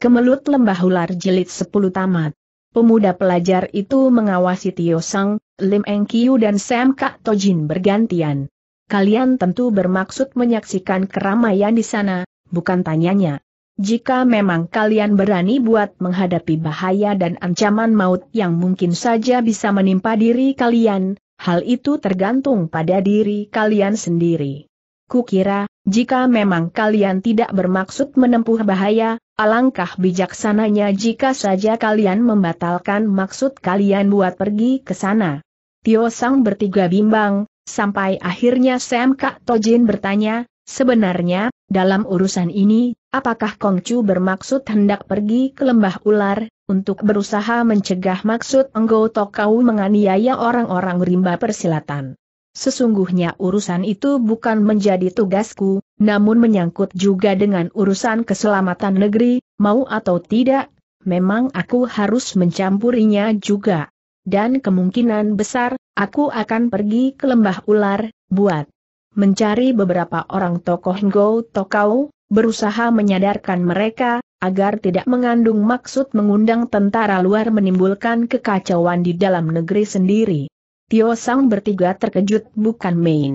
Kemelut Lembah Ular jelit 10 Tamat. Pemuda pelajar itu mengawasi Tio Sang, Lim Eng Kiu dan Sam Kak Tojin bergantian. Kalian tentu bermaksud menyaksikan keramaian di sana, bukan tanyanya. Jika memang kalian berani buat menghadapi bahaya dan ancaman maut yang mungkin saja bisa menimpa diri kalian, hal itu tergantung pada diri kalian sendiri. Kukira, jika memang kalian tidak bermaksud menempuh bahaya, Alangkah bijaksananya jika saja kalian membatalkan maksud kalian buat pergi ke sana. Tio Sang bertiga bimbang, sampai akhirnya Sam Kak Tojin bertanya, sebenarnya, dalam urusan ini, apakah Kongcu bermaksud hendak pergi ke lembah ular, untuk berusaha mencegah maksud Enggo Tokau menganiaya orang-orang rimba persilatan? Sesungguhnya urusan itu bukan menjadi tugasku, namun menyangkut juga dengan urusan keselamatan negeri, mau atau tidak, memang aku harus mencampurinya juga. Dan kemungkinan besar, aku akan pergi ke lembah ular, buat mencari beberapa orang tokoh Ngo Tokau, berusaha menyadarkan mereka, agar tidak mengandung maksud mengundang tentara luar menimbulkan kekacauan di dalam negeri sendiri. Tio Sang bertiga terkejut bukan main.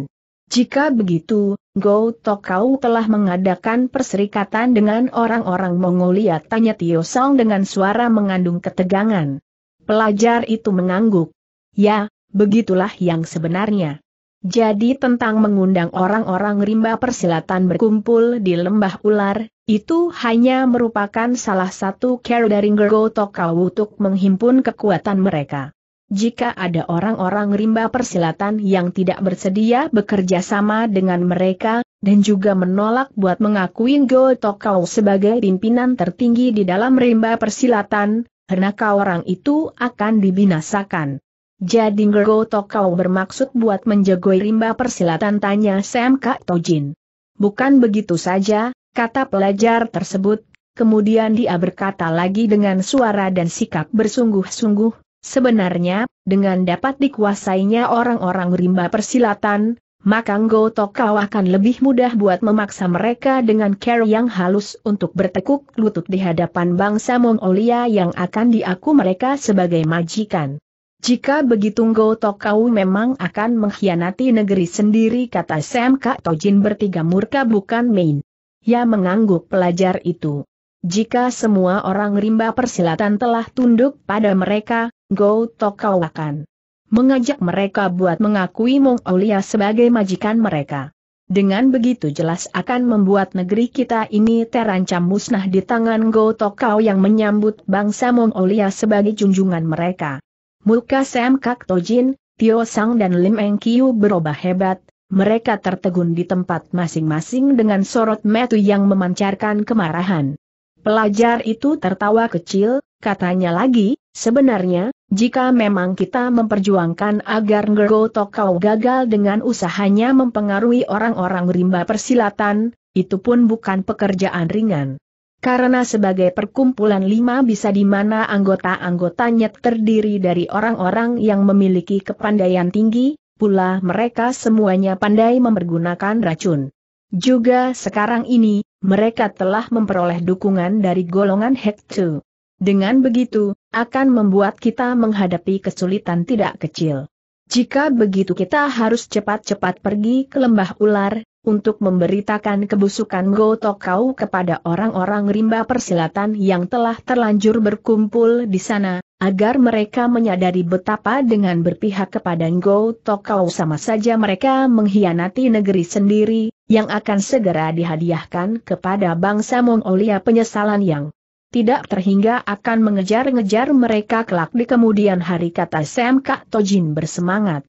Jika begitu, Go Tokau telah mengadakan perserikatan dengan orang-orang Mongolia tanya Tio Sang dengan suara mengandung ketegangan. Pelajar itu mengangguk. Ya, begitulah yang sebenarnya. Jadi tentang mengundang orang-orang rimba persilatan berkumpul di lembah ular, itu hanya merupakan salah satu care dari Gergo Tokau untuk menghimpun kekuatan mereka. Jika ada orang-orang rimba persilatan yang tidak bersedia bekerja sama dengan mereka, dan juga menolak buat mengakui Ngo Tokau sebagai pimpinan tertinggi di dalam rimba persilatan, henaka orang itu akan dibinasakan. Jadi Ngo Tokau bermaksud buat menjagoi rimba persilatan tanya Sam Kak Tojin. Bukan begitu saja, kata pelajar tersebut, kemudian dia berkata lagi dengan suara dan sikap bersungguh-sungguh, Sebenarnya, dengan dapat dikuasainya orang-orang rimba persilatan, maka Ngo Tokau akan lebih mudah buat memaksa mereka dengan care yang halus untuk bertekuk lutut di hadapan bangsa Mongolia yang akan diaku mereka sebagai majikan. Jika begitu Ngo Tokau memang akan mengkhianati negeri sendiri kata Sam Kak Tojin bertiga murka bukan main. Ya mengangguk pelajar itu. Jika semua orang rimba persilatan telah tunduk pada mereka, Go Tokau akan mengajak mereka buat mengakui Mongolia sebagai majikan mereka. Dengan begitu jelas akan membuat negeri kita ini terancam musnah di tangan Go Tokau yang menyambut bangsa Mongolia sebagai junjungan mereka. Muka Sam Kak Tojin, Tio Sang dan Lim Eng Kiu berubah hebat, mereka tertegun di tempat masing-masing dengan sorot metu yang memancarkan kemarahan. Pelajar itu tertawa kecil, katanya lagi, sebenarnya, jika memang kita memperjuangkan agar Ngergo Tokau gagal dengan usahanya mempengaruhi orang-orang rimba persilatan, itu pun bukan pekerjaan ringan. Karena sebagai perkumpulan lima bisa di mana anggota-anggotanya terdiri dari orang-orang yang memiliki kepandaian tinggi, pula mereka semuanya pandai mempergunakan racun. Juga sekarang ini, mereka telah memperoleh dukungan dari golongan Hektu. Dengan begitu, akan membuat kita menghadapi kesulitan tidak kecil. Jika begitu kita harus cepat-cepat pergi ke lembah ular, untuk memberitakan kebusukan Gotokau kepada orang-orang rimba persilatan yang telah terlanjur berkumpul di sana, agar mereka menyadari betapa dengan berpihak kepada Gotokau sama saja mereka mengkhianati negeri sendiri, yang akan segera dihadiahkan kepada bangsa Mongolia penyesalan yang tidak terhingga akan mengejar-ngejar mereka kelak di kemudian hari kata Sam Kak Tojin bersemangat.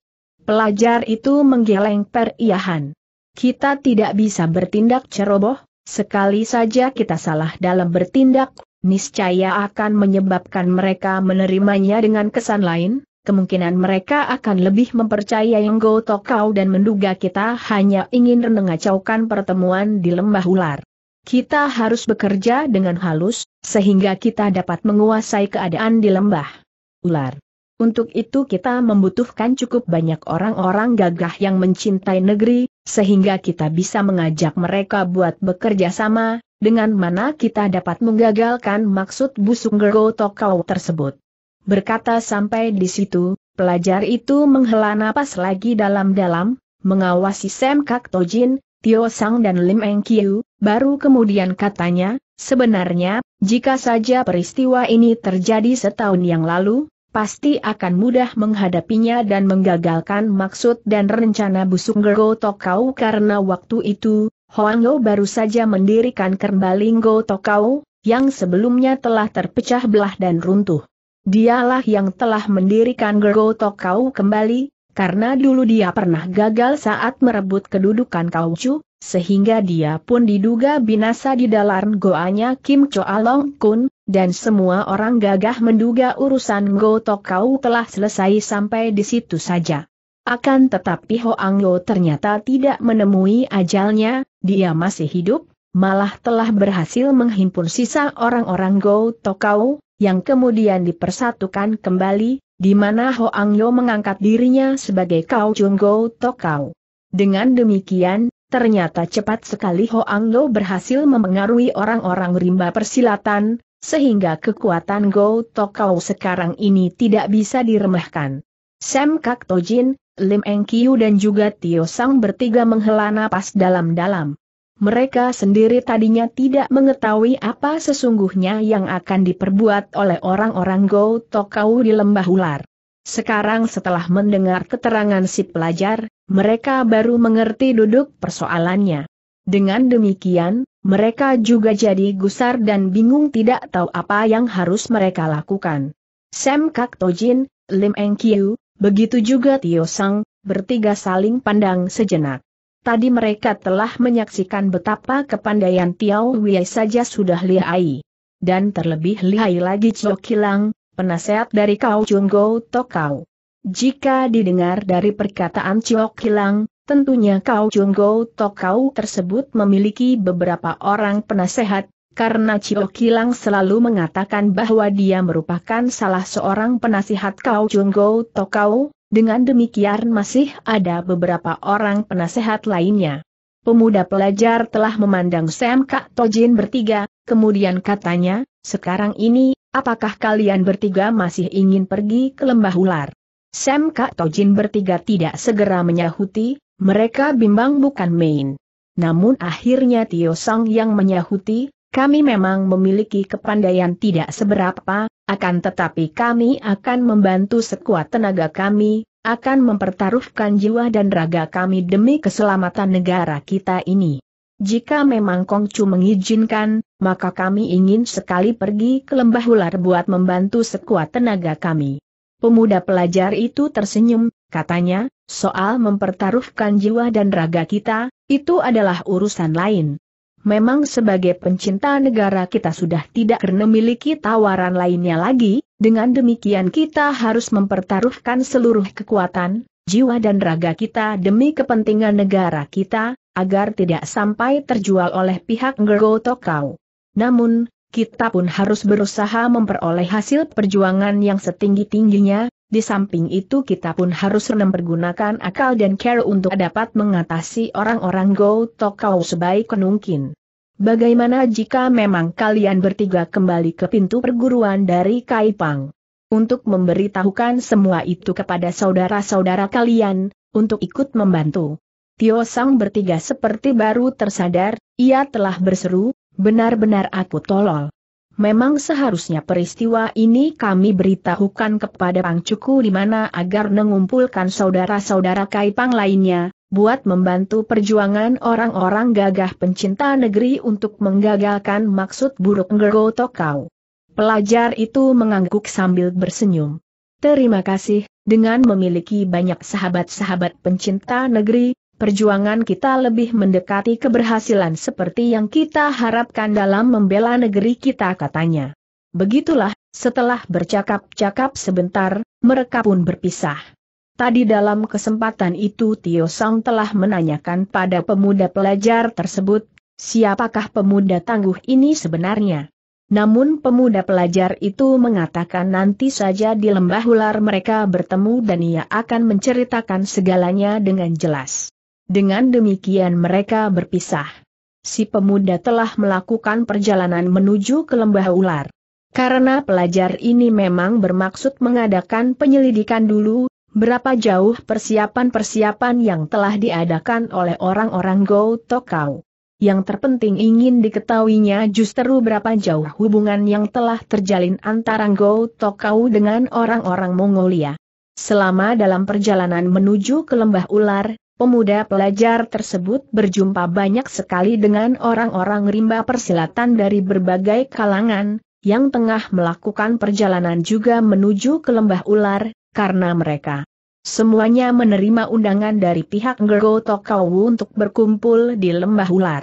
Pelajar itu menggeleng periahan. Kita tidak bisa bertindak ceroboh, sekali saja kita salah dalam bertindak, niscaya akan menyebabkan mereka menerimanya dengan kesan lain, kemungkinan mereka akan lebih mempercayai Ngo Tokau dan menduga kita hanya ingin mengacaukan pertemuan di lembah ular. Kita harus bekerja dengan halus, sehingga kita dapat menguasai keadaan di lembah ular. Untuk itu kita membutuhkan cukup banyak orang-orang gagah yang mencintai negeri, sehingga kita bisa mengajak mereka buat bekerja sama, dengan mana kita dapat menggagalkan maksud busuk Gergo Tokau tersebut. Berkata sampai di situ, pelajar itu menghela napas lagi dalam-dalam, mengawasi Sam Kak Tojin, Tio Sang dan Lim Eng Kiu, Baru kemudian katanya, sebenarnya, jika saja peristiwa ini terjadi setahun yang lalu, pasti akan mudah menghadapinya dan menggagalkan maksud dan rencana busuk Gergo Tokau karena waktu itu, Hoanglo baru saja mendirikan kembali Go Tokau, yang sebelumnya telah terpecah belah dan runtuh. Dialah yang telah mendirikan Gergo Tokau kembali, karena dulu dia pernah gagal saat merebut kedudukan Kaucu, sehingga dia pun diduga binasa di dalam goanya Kim Choa Long Kun, dan semua orang gagah menduga urusan Go Kau telah selesai sampai di situ saja. Akan tetapi Hoang Yo ternyata tidak menemui ajalnya, dia masih hidup, malah telah berhasil menghimpun sisa orang-orang Go Tokau, yang kemudian dipersatukan kembali, di mana Ho Ang Yo mengangkat dirinya sebagai Kau Chung Go Tok Kau. Dengan demikian, ternyata cepat sekali Ho Ang Yo berhasil memengaruhi orang-orang rimba persilatan, sehingga kekuatan Go Tok Kau sekarang ini tidak bisa diremehkan. Sam Kak Tojin, Lim Eng Kiu dan juga Tio Sang bertiga menghela napas dalam-dalam. Mereka sendiri tadinya tidak mengetahui apa sesungguhnya yang akan diperbuat oleh orang-orang Go Tokau di lembah ular. Sekarang setelah mendengar keterangan si pelajar, mereka baru mengerti duduk persoalannya. Dengan demikian, mereka juga jadi gusar dan bingung tidak tahu apa yang harus mereka lakukan. Sam Kak Tojin, Lim Eng Kiu, begitu juga Tio Sang, bertiga saling pandang sejenak. Tadi mereka telah menyaksikan betapa kepandaian Tiao Wei saja sudah lihai. Dan terlebih lihai lagi Cio Kilang, penasehat dari Kau Chunggo Tokau. Jika didengar dari perkataan Cio Kilang, tentunya Kau Chunggo Tokau tersebut memiliki beberapa orang penasehat, karena Cio Kilang selalu mengatakan bahwa dia merupakan salah seorang penasihat Kau Chunggo Tokau, dengan demikian masih ada beberapa orang penasehat lainnya. Pemuda pelajar telah memandang Sam Kak Tojin bertiga, kemudian katanya, sekarang ini, apakah kalian bertiga masih ingin pergi ke lembah ular? Sam Kak Tojin bertiga tidak segera menyahuti, mereka bimbang bukan main. Namun akhirnya Tio Sang yang menyahuti, kami memang memiliki kepandaian tidak seberapa, akan tetapi kami akan membantu sekuat tenaga kami, akan mempertaruhkan jiwa dan raga kami demi keselamatan negara kita ini. Jika memang Kongcu mengizinkan, maka kami ingin sekali pergi ke lembah ular buat membantu sekuat tenaga kami. Pemuda pelajar itu tersenyum, katanya, soal mempertaruhkan jiwa dan raga kita, itu adalah urusan lain memang sebagai pencinta negara kita sudah tidak memiliki tawaran lainnya lagi, dengan demikian kita harus mempertaruhkan seluruh kekuatan, jiwa dan raga kita demi kepentingan negara kita, agar tidak sampai terjual oleh pihak Gergo Tokau. Namun, kita pun harus berusaha memperoleh hasil perjuangan yang setinggi-tingginya, di samping itu kita pun harus pergunakan akal dan care untuk dapat mengatasi orang-orang Go Tokau sebaik mungkin. Bagaimana jika memang kalian bertiga kembali ke pintu perguruan dari Kaipang? Untuk memberitahukan semua itu kepada saudara-saudara kalian, untuk ikut membantu. Tio Sang bertiga seperti baru tersadar, ia telah berseru, benar-benar aku tolol. Memang seharusnya peristiwa ini kami beritahukan kepada Pang Cuku di mana agar mengumpulkan saudara-saudara Kaipang lainnya, buat membantu perjuangan orang-orang gagah pencinta negeri untuk menggagalkan maksud buruk ngergo Tokau. Pelajar itu mengangguk sambil bersenyum. Terima kasih, dengan memiliki banyak sahabat-sahabat pencinta negeri, perjuangan kita lebih mendekati keberhasilan seperti yang kita harapkan dalam membela negeri kita katanya. Begitulah, setelah bercakap-cakap sebentar, mereka pun berpisah. Tadi dalam kesempatan itu Tio Sang telah menanyakan pada pemuda pelajar tersebut, siapakah pemuda tangguh ini sebenarnya. Namun pemuda pelajar itu mengatakan nanti saja di lembah ular mereka bertemu dan ia akan menceritakan segalanya dengan jelas. Dengan demikian mereka berpisah. Si pemuda telah melakukan perjalanan menuju ke lembah ular. Karena pelajar ini memang bermaksud mengadakan penyelidikan dulu, berapa jauh persiapan-persiapan yang telah diadakan oleh orang-orang Go Tokau. Yang terpenting ingin diketahuinya justru berapa jauh hubungan yang telah terjalin antara Go Tokau dengan orang-orang Mongolia. Selama dalam perjalanan menuju ke lembah ular, Pemuda pelajar tersebut berjumpa banyak sekali dengan orang-orang rimba persilatan dari berbagai kalangan, yang tengah melakukan perjalanan juga menuju ke lembah ular, karena mereka semuanya menerima undangan dari pihak Ngergo Tokowu untuk berkumpul di lembah ular.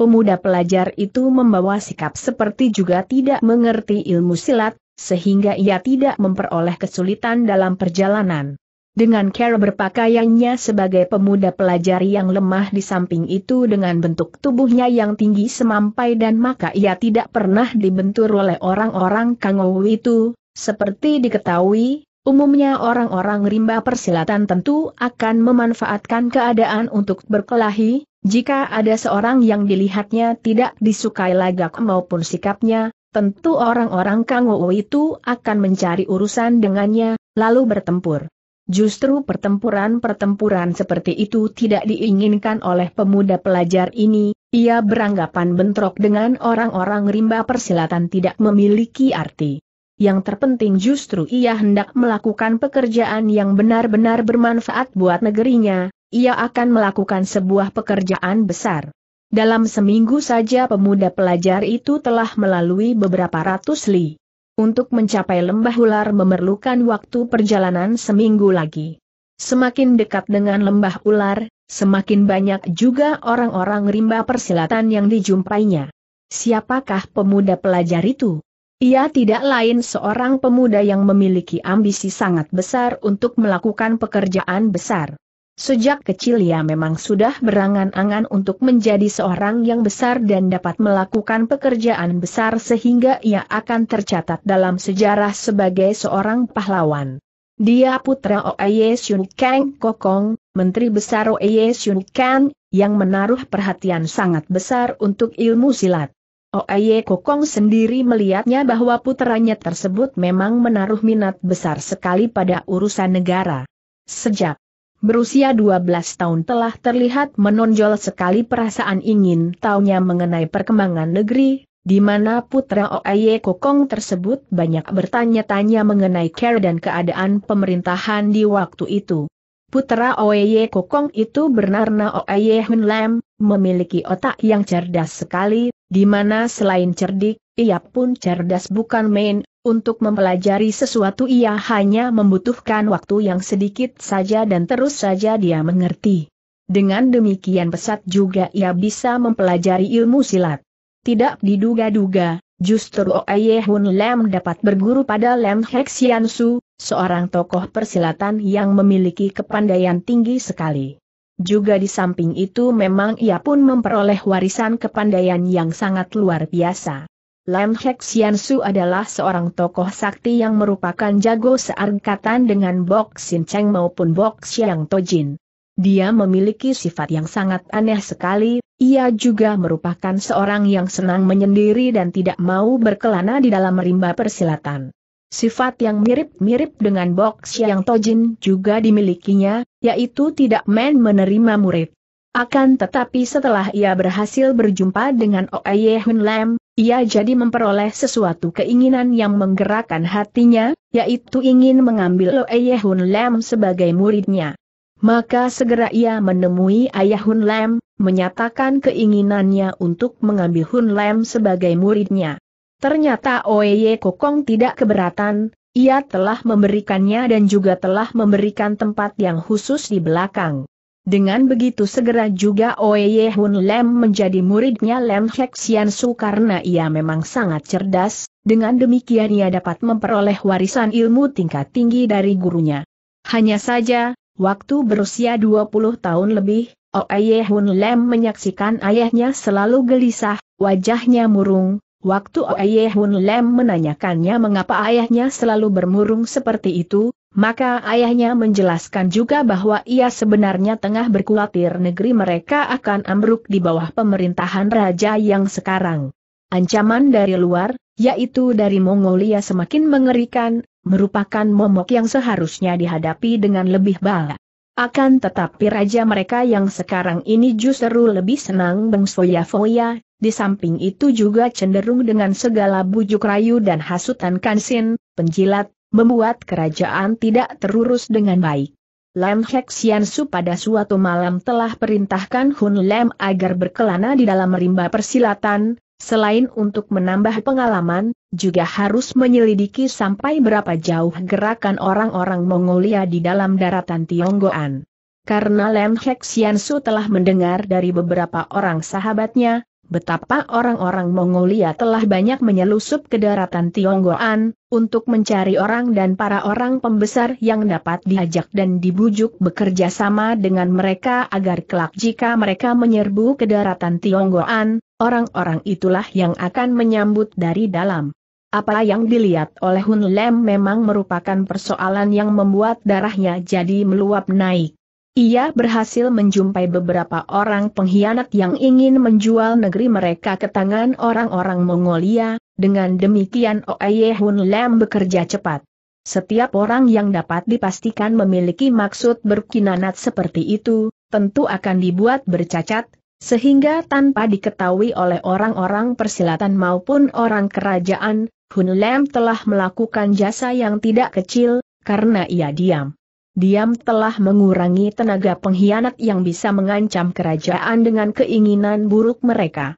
Pemuda pelajar itu membawa sikap seperti juga tidak mengerti ilmu silat, sehingga ia tidak memperoleh kesulitan dalam perjalanan. Dengan cara berpakaiannya sebagai pemuda pelajar yang lemah di samping itu dengan bentuk tubuhnya yang tinggi semampai dan maka ia tidak pernah dibentur oleh orang-orang kangowu itu, seperti diketahui, Umumnya orang-orang rimba persilatan tentu akan memanfaatkan keadaan untuk berkelahi, jika ada seorang yang dilihatnya tidak disukai lagak maupun sikapnya, tentu orang-orang kangowu itu akan mencari urusan dengannya, lalu bertempur. Justru pertempuran-pertempuran seperti itu tidak diinginkan oleh pemuda pelajar ini, ia beranggapan bentrok dengan orang-orang rimba persilatan tidak memiliki arti. Yang terpenting justru ia hendak melakukan pekerjaan yang benar-benar bermanfaat buat negerinya, ia akan melakukan sebuah pekerjaan besar. Dalam seminggu saja pemuda pelajar itu telah melalui beberapa ratus li. Untuk mencapai lembah ular memerlukan waktu perjalanan seminggu lagi. Semakin dekat dengan lembah ular, semakin banyak juga orang-orang rimba persilatan yang dijumpainya. Siapakah pemuda pelajar itu? Ia tidak lain seorang pemuda yang memiliki ambisi sangat besar untuk melakukan pekerjaan besar. Sejak kecil ia memang sudah berangan-angan untuk menjadi seorang yang besar dan dapat melakukan pekerjaan besar sehingga ia akan tercatat dalam sejarah sebagai seorang pahlawan. Dia putra Oye Sun Kang Kokong, Menteri Besar Oye Sun Kang, yang menaruh perhatian sangat besar untuk ilmu silat. Oye Kokong sendiri melihatnya bahwa putranya tersebut memang menaruh minat besar sekali pada urusan negara. Sejak berusia 12 tahun telah terlihat menonjol sekali perasaan ingin tahunya mengenai perkembangan negeri, di mana putra Oye Kokong tersebut banyak bertanya-tanya mengenai care dan keadaan pemerintahan di waktu itu. Putra Oye Kokong itu bernama Oye Hun Lam, memiliki otak yang cerdas sekali, di mana selain cerdik, ia pun cerdas bukan main, untuk mempelajari sesuatu ia hanya membutuhkan waktu yang sedikit saja dan terus saja dia mengerti. Dengan demikian pesat juga ia bisa mempelajari ilmu silat. Tidak diduga-duga, justru Oye Hun Lam dapat berguru pada Lem Sian Su, seorang tokoh persilatan yang memiliki kepandaian tinggi sekali. Juga di samping itu memang ia pun memperoleh warisan kepandaian yang sangat luar biasa. Lam Hek Sian Su adalah seorang tokoh sakti yang merupakan jago seangkatan dengan Bok Sin Cheng maupun Bok Xiang Tojin. Dia memiliki sifat yang sangat aneh sekali, ia juga merupakan seorang yang senang menyendiri dan tidak mau berkelana di dalam rimba persilatan. Sifat yang mirip-mirip dengan Bok Xiang Tojin juga dimilikinya, yaitu tidak main menerima murid. Akan tetapi setelah ia berhasil berjumpa dengan Oye Hun Lam, ia jadi memperoleh sesuatu keinginan yang menggerakkan hatinya, yaitu ingin mengambil Loe Yehun Lam sebagai muridnya. Maka segera ia menemui Ayah Hun Lam, menyatakan keinginannya untuk mengambil Hun Lam sebagai muridnya. Ternyata Oeye Kokong tidak keberatan, ia telah memberikannya dan juga telah memberikan tempat yang khusus di belakang. Dengan begitu segera juga Oye Hun Lem menjadi muridnya Lem Hek Sian Su karena ia memang sangat cerdas, dengan demikian ia dapat memperoleh warisan ilmu tingkat tinggi dari gurunya. Hanya saja, waktu berusia 20 tahun lebih, Oye Hun Lem menyaksikan ayahnya selalu gelisah, wajahnya murung, Waktu Oye Hun Lem menanyakannya mengapa ayahnya selalu bermurung seperti itu, maka ayahnya menjelaskan juga bahwa ia sebenarnya tengah berkhawatir negeri mereka akan ambruk di bawah pemerintahan raja yang sekarang. Ancaman dari luar, yaitu dari Mongolia semakin mengerikan, merupakan momok yang seharusnya dihadapi dengan lebih bala. Akan tetapi raja mereka yang sekarang ini justru lebih senang bengsoya-foya, di samping itu juga cenderung dengan segala bujuk rayu dan hasutan kansin, penjilat, membuat kerajaan tidak terurus dengan baik. Lam Hek Sian pada suatu malam telah perintahkan Hun Lam agar berkelana di dalam rimba persilatan, selain untuk menambah pengalaman, juga harus menyelidiki sampai berapa jauh gerakan orang-orang Mongolia di dalam daratan Tionggoan. Karena Lam Hek Sian telah mendengar dari beberapa orang sahabatnya, betapa orang-orang Mongolia telah banyak menyelusup ke daratan Tionggoan, untuk mencari orang dan para orang pembesar yang dapat diajak dan dibujuk bekerja sama dengan mereka agar kelak jika mereka menyerbu ke daratan Tionggoan, orang-orang itulah yang akan menyambut dari dalam. Apa yang dilihat oleh Hun Lem memang merupakan persoalan yang membuat darahnya jadi meluap naik. Ia berhasil menjumpai beberapa orang pengkhianat yang ingin menjual negeri mereka ke tangan orang-orang Mongolia, dengan demikian Oye Hun Lam bekerja cepat. Setiap orang yang dapat dipastikan memiliki maksud berkinanat seperti itu, tentu akan dibuat bercacat, sehingga tanpa diketahui oleh orang-orang persilatan maupun orang kerajaan, Hun Lam telah melakukan jasa yang tidak kecil, karena ia diam diam telah mengurangi tenaga pengkhianat yang bisa mengancam kerajaan dengan keinginan buruk mereka.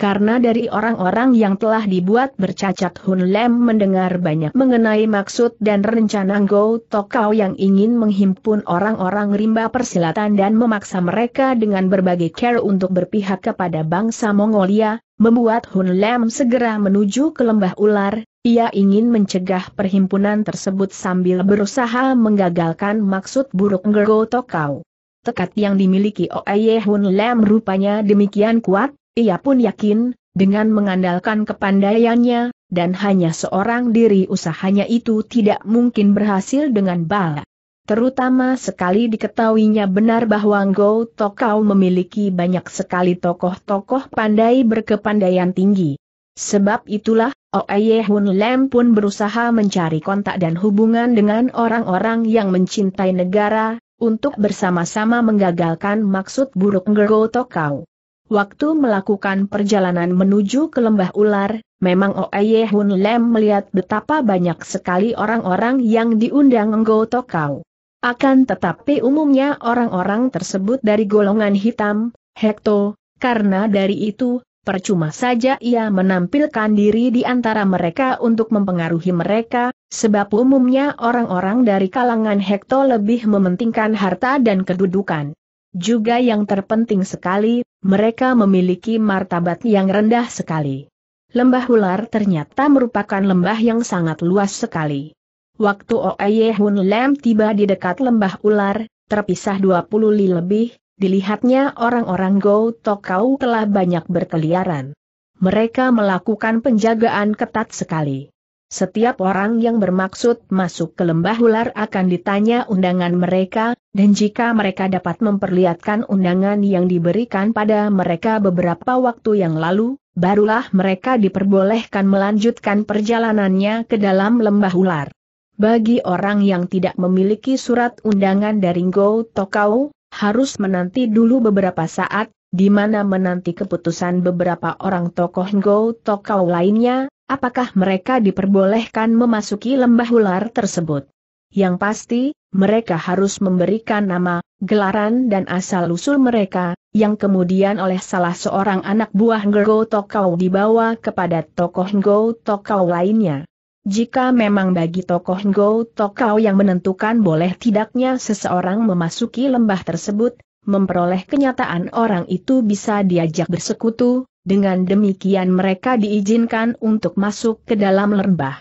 Karena dari orang-orang yang telah dibuat bercacat Hun Lem mendengar banyak mengenai maksud dan rencana Go Tokau yang ingin menghimpun orang-orang rimba persilatan dan memaksa mereka dengan berbagai cara untuk berpihak kepada bangsa Mongolia, membuat Hun Lem segera menuju ke lembah ular, ia ingin mencegah perhimpunan tersebut sambil berusaha menggagalkan maksud buruk Gergo Tokau. Tekad yang dimiliki Oye Hun Lem rupanya demikian kuat, ia pun yakin, dengan mengandalkan kepandaiannya, dan hanya seorang diri usahanya itu tidak mungkin berhasil dengan bala. Terutama sekali diketahuinya benar bahwa Ngou Tokau memiliki banyak sekali tokoh-tokoh pandai berkepandaian tinggi. Sebab itulah, Oeye Hun Lem pun berusaha mencari kontak dan hubungan dengan orang-orang yang mencintai negara, untuk bersama-sama menggagalkan maksud buruk Ngou Tokau. Waktu melakukan perjalanan menuju ke lembah ular, memang Oeye Hun Lem melihat betapa banyak sekali orang-orang yang diundang Ngou Tokau. Akan tetapi umumnya orang-orang tersebut dari golongan hitam, Hekto, karena dari itu, percuma saja ia menampilkan diri di antara mereka untuk mempengaruhi mereka, sebab umumnya orang-orang dari kalangan Hekto lebih mementingkan harta dan kedudukan. Juga yang terpenting sekali, mereka memiliki martabat yang rendah sekali. Lembah Ular ternyata merupakan lembah yang sangat luas sekali. Waktu Oye Hun Lam tiba di dekat lembah ular, terpisah 20 li lebih, dilihatnya orang-orang Go Tokau telah banyak berkeliaran. Mereka melakukan penjagaan ketat sekali. Setiap orang yang bermaksud masuk ke lembah ular akan ditanya undangan mereka, dan jika mereka dapat memperlihatkan undangan yang diberikan pada mereka beberapa waktu yang lalu, barulah mereka diperbolehkan melanjutkan perjalanannya ke dalam lembah ular. Bagi orang yang tidak memiliki surat undangan dari Go Tokau, harus menanti dulu beberapa saat, di mana menanti keputusan beberapa orang tokoh Go Tokau lainnya, apakah mereka diperbolehkan memasuki lembah ular tersebut. Yang pasti, mereka harus memberikan nama, gelaran dan asal-usul mereka, yang kemudian oleh salah seorang anak buah Go Tokau dibawa kepada tokoh Go Tokau lainnya. Jika memang bagi tokoh Ngo Tokau yang menentukan boleh tidaknya seseorang memasuki lembah tersebut, memperoleh kenyataan orang itu bisa diajak bersekutu, dengan demikian mereka diizinkan untuk masuk ke dalam lembah.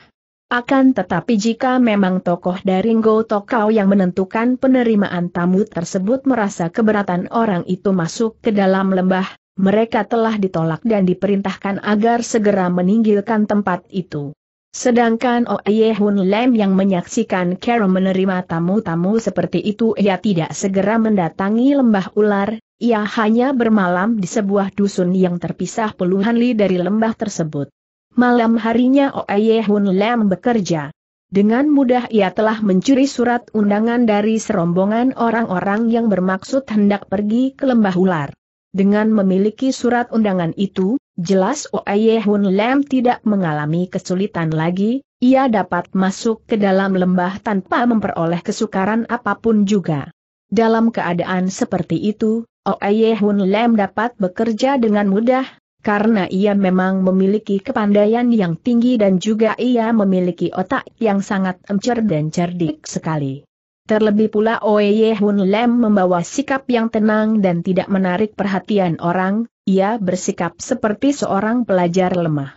Akan tetapi jika memang tokoh dari Ngo Tokau yang menentukan penerimaan tamu tersebut merasa keberatan orang itu masuk ke dalam lembah, mereka telah ditolak dan diperintahkan agar segera meninggalkan tempat itu. Sedangkan Oye Hun Lem yang menyaksikan Carol menerima tamu-tamu seperti itu ia tidak segera mendatangi lembah ular, ia hanya bermalam di sebuah dusun yang terpisah puluhan li dari lembah tersebut. Malam harinya Oye Hun Lem bekerja. Dengan mudah ia telah mencuri surat undangan dari serombongan orang-orang yang bermaksud hendak pergi ke lembah ular. Dengan memiliki surat undangan itu, Jelas Oye Hun Lam tidak mengalami kesulitan lagi, ia dapat masuk ke dalam lembah tanpa memperoleh kesukaran apapun juga. Dalam keadaan seperti itu, Oye Hun Lam dapat bekerja dengan mudah, karena ia memang memiliki kepandaian yang tinggi dan juga ia memiliki otak yang sangat encer dan cerdik sekali. Terlebih pula Oye Hun Lem membawa sikap yang tenang dan tidak menarik perhatian orang, ia bersikap seperti seorang pelajar lemah.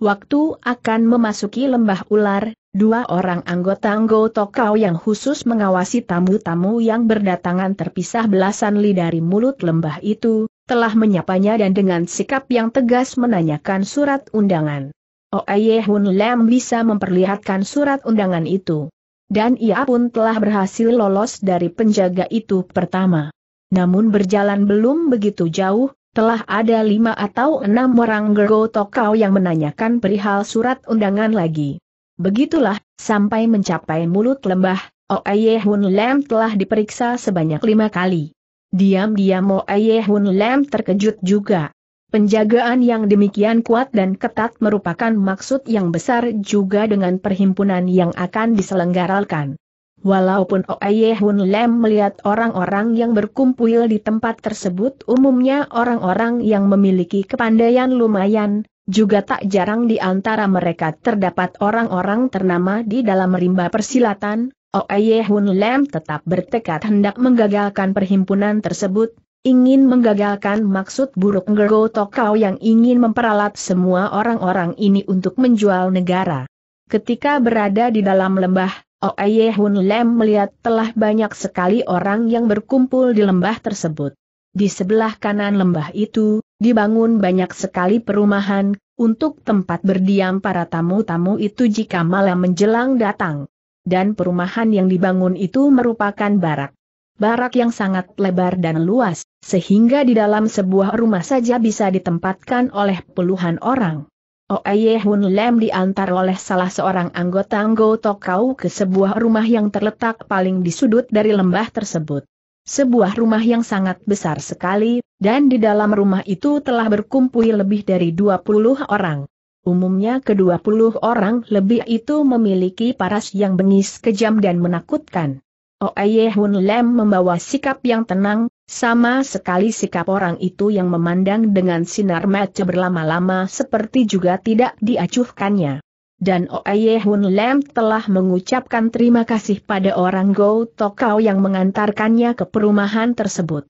Waktu akan memasuki lembah ular, dua orang anggota-anggota kau yang khusus mengawasi tamu-tamu yang berdatangan terpisah belasan li dari mulut lembah itu, telah menyapanya dan dengan sikap yang tegas menanyakan surat undangan. Oye Hun Lem bisa memperlihatkan surat undangan itu dan ia pun telah berhasil lolos dari penjaga itu pertama. Namun berjalan belum begitu jauh, telah ada lima atau enam orang gergo tokau yang menanyakan perihal surat undangan lagi. Begitulah, sampai mencapai mulut lembah, Oye Hun Lam telah diperiksa sebanyak lima kali. Diam-diam Oye Hun Lam terkejut juga. Penjagaan yang demikian kuat dan ketat merupakan maksud yang besar juga dengan perhimpunan yang akan diselenggarakan. Walaupun Oye Hun Lem melihat orang-orang yang berkumpul di tempat tersebut umumnya orang-orang yang memiliki kepandaian lumayan, juga tak jarang di antara mereka terdapat orang-orang ternama di dalam rimba persilatan, Oye Hun Lem tetap bertekad hendak menggagalkan perhimpunan tersebut, ingin menggagalkan maksud buruk Ngergo Tokau yang ingin memperalat semua orang-orang ini untuk menjual negara. Ketika berada di dalam lembah, Oeye Hun Lem melihat telah banyak sekali orang yang berkumpul di lembah tersebut. Di sebelah kanan lembah itu, dibangun banyak sekali perumahan, untuk tempat berdiam para tamu-tamu itu jika malam menjelang datang. Dan perumahan yang dibangun itu merupakan barak barak yang sangat lebar dan luas, sehingga di dalam sebuah rumah saja bisa ditempatkan oleh puluhan orang. Oye Hun Lem diantar oleh salah seorang anggota anggota kau ke sebuah rumah yang terletak paling di sudut dari lembah tersebut. Sebuah rumah yang sangat besar sekali, dan di dalam rumah itu telah berkumpul lebih dari 20 orang. Umumnya ke-20 orang lebih itu memiliki paras yang bengis kejam dan menakutkan. Oeye oh, Hun Lem membawa sikap yang tenang, sama sekali sikap orang itu yang memandang dengan sinar mata berlama-lama seperti juga tidak diacuhkannya. Dan Oeye oh, Hun Lem telah mengucapkan terima kasih pada orang Go Tokau yang mengantarkannya ke perumahan tersebut.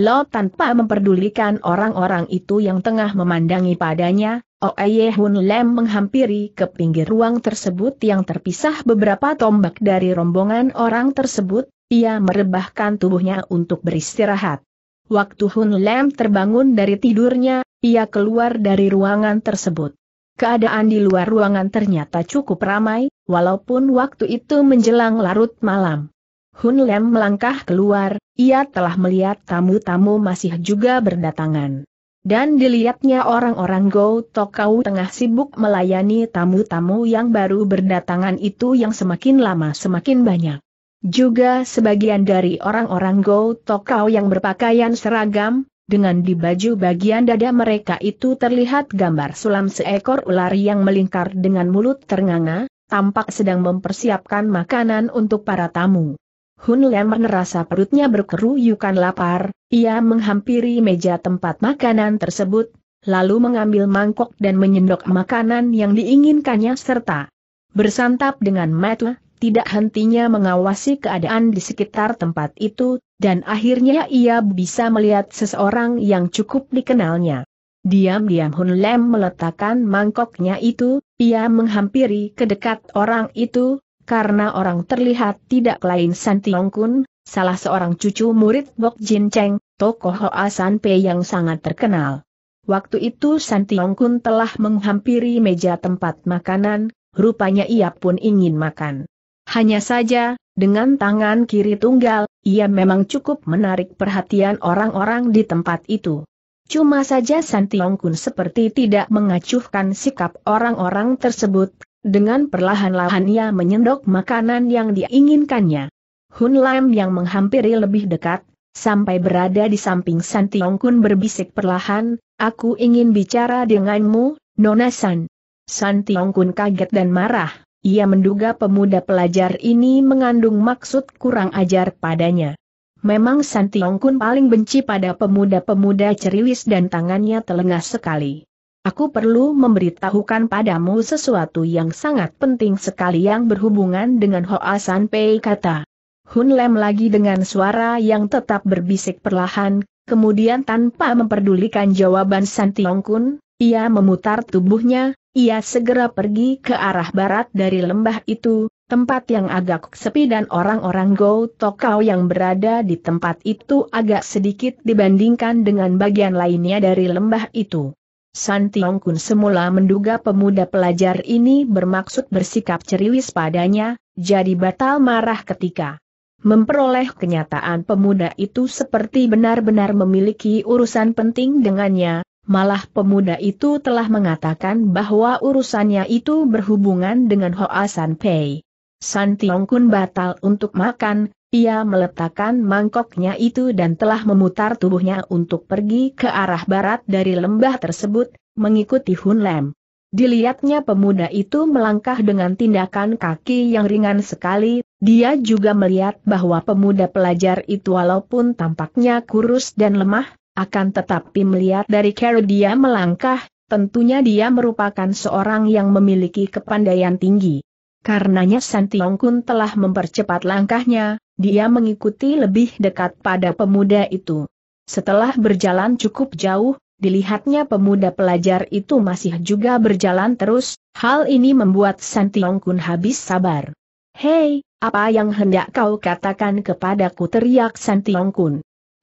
Lo tanpa memperdulikan orang-orang itu yang tengah memandangi padanya, Oye Hun lem menghampiri ke pinggir ruang tersebut yang terpisah beberapa tombak dari rombongan orang tersebut, ia merebahkan tubuhnya untuk beristirahat. Waktu Hun lem terbangun dari tidurnya, ia keluar dari ruangan tersebut. Keadaan di luar ruangan ternyata cukup ramai, walaupun waktu itu menjelang larut malam. Hun lem melangkah keluar, ia telah melihat tamu-tamu masih juga berdatangan. Dan dilihatnya orang-orang Go Tokau tengah sibuk melayani tamu-tamu yang baru berdatangan itu yang semakin lama semakin banyak. Juga sebagian dari orang-orang Go Tokau yang berpakaian seragam, dengan di baju bagian dada mereka itu terlihat gambar sulam seekor ular yang melingkar dengan mulut ternganga, tampak sedang mempersiapkan makanan untuk para tamu. Hun Lem merasa perutnya berkeruyukan lapar, ia menghampiri meja tempat makanan tersebut, lalu mengambil mangkok dan menyendok makanan yang diinginkannya serta bersantap dengan mata, tidak hentinya mengawasi keadaan di sekitar tempat itu, dan akhirnya ia bisa melihat seseorang yang cukup dikenalnya. Diam-diam Hun Lem meletakkan mangkoknya itu, ia menghampiri ke dekat orang itu, karena orang terlihat tidak lain San Tiong Kun, salah seorang cucu murid Bok Jin Cheng, tokoh Hoa San Pei yang sangat terkenal. Waktu itu San Tiong Kun telah menghampiri meja tempat makanan, rupanya ia pun ingin makan. Hanya saja, dengan tangan kiri tunggal, ia memang cukup menarik perhatian orang-orang di tempat itu. Cuma saja San Tiong Kun seperti tidak mengacuhkan sikap orang-orang tersebut, dengan perlahan-lahan ia menyendok makanan yang diinginkannya. Hun Lam yang menghampiri lebih dekat, sampai berada di samping San Tiong Kun berbisik perlahan, aku ingin bicara denganmu, Nona San. San Tiong Kun kaget dan marah, ia menduga pemuda pelajar ini mengandung maksud kurang ajar padanya. Memang San Tiong Kun paling benci pada pemuda-pemuda ceriwis dan tangannya telengah sekali. Aku perlu memberitahukan padamu sesuatu yang sangat penting sekali yang berhubungan dengan Hoa San Pei kata. Hun Lem lagi dengan suara yang tetap berbisik perlahan, kemudian tanpa memperdulikan jawaban San Tiong Kun, ia memutar tubuhnya, ia segera pergi ke arah barat dari lembah itu, tempat yang agak sepi dan orang-orang Go Tokau yang berada di tempat itu agak sedikit dibandingkan dengan bagian lainnya dari lembah itu. San Tiong Kun semula menduga pemuda pelajar ini bermaksud bersikap ceriwis padanya, jadi batal marah ketika memperoleh kenyataan pemuda itu seperti benar-benar memiliki urusan penting dengannya, malah pemuda itu telah mengatakan bahwa urusannya itu berhubungan dengan Hoa San Pei. San Tiong Kun batal untuk makan, ia meletakkan mangkoknya itu dan telah memutar tubuhnya untuk pergi ke arah barat dari lembah tersebut, mengikuti Hun Lem. Dilihatnya pemuda itu melangkah dengan tindakan kaki yang ringan sekali, dia juga melihat bahwa pemuda pelajar itu walaupun tampaknya kurus dan lemah, akan tetapi melihat dari cara dia melangkah, tentunya dia merupakan seorang yang memiliki kepandaian tinggi. Karenanya Santiong Kun telah mempercepat langkahnya, dia mengikuti lebih dekat pada pemuda itu. Setelah berjalan cukup jauh, dilihatnya pemuda pelajar itu masih juga berjalan terus, hal ini membuat Santiong Kun habis sabar. Hei, apa yang hendak kau katakan kepadaku teriak Santiong Kun.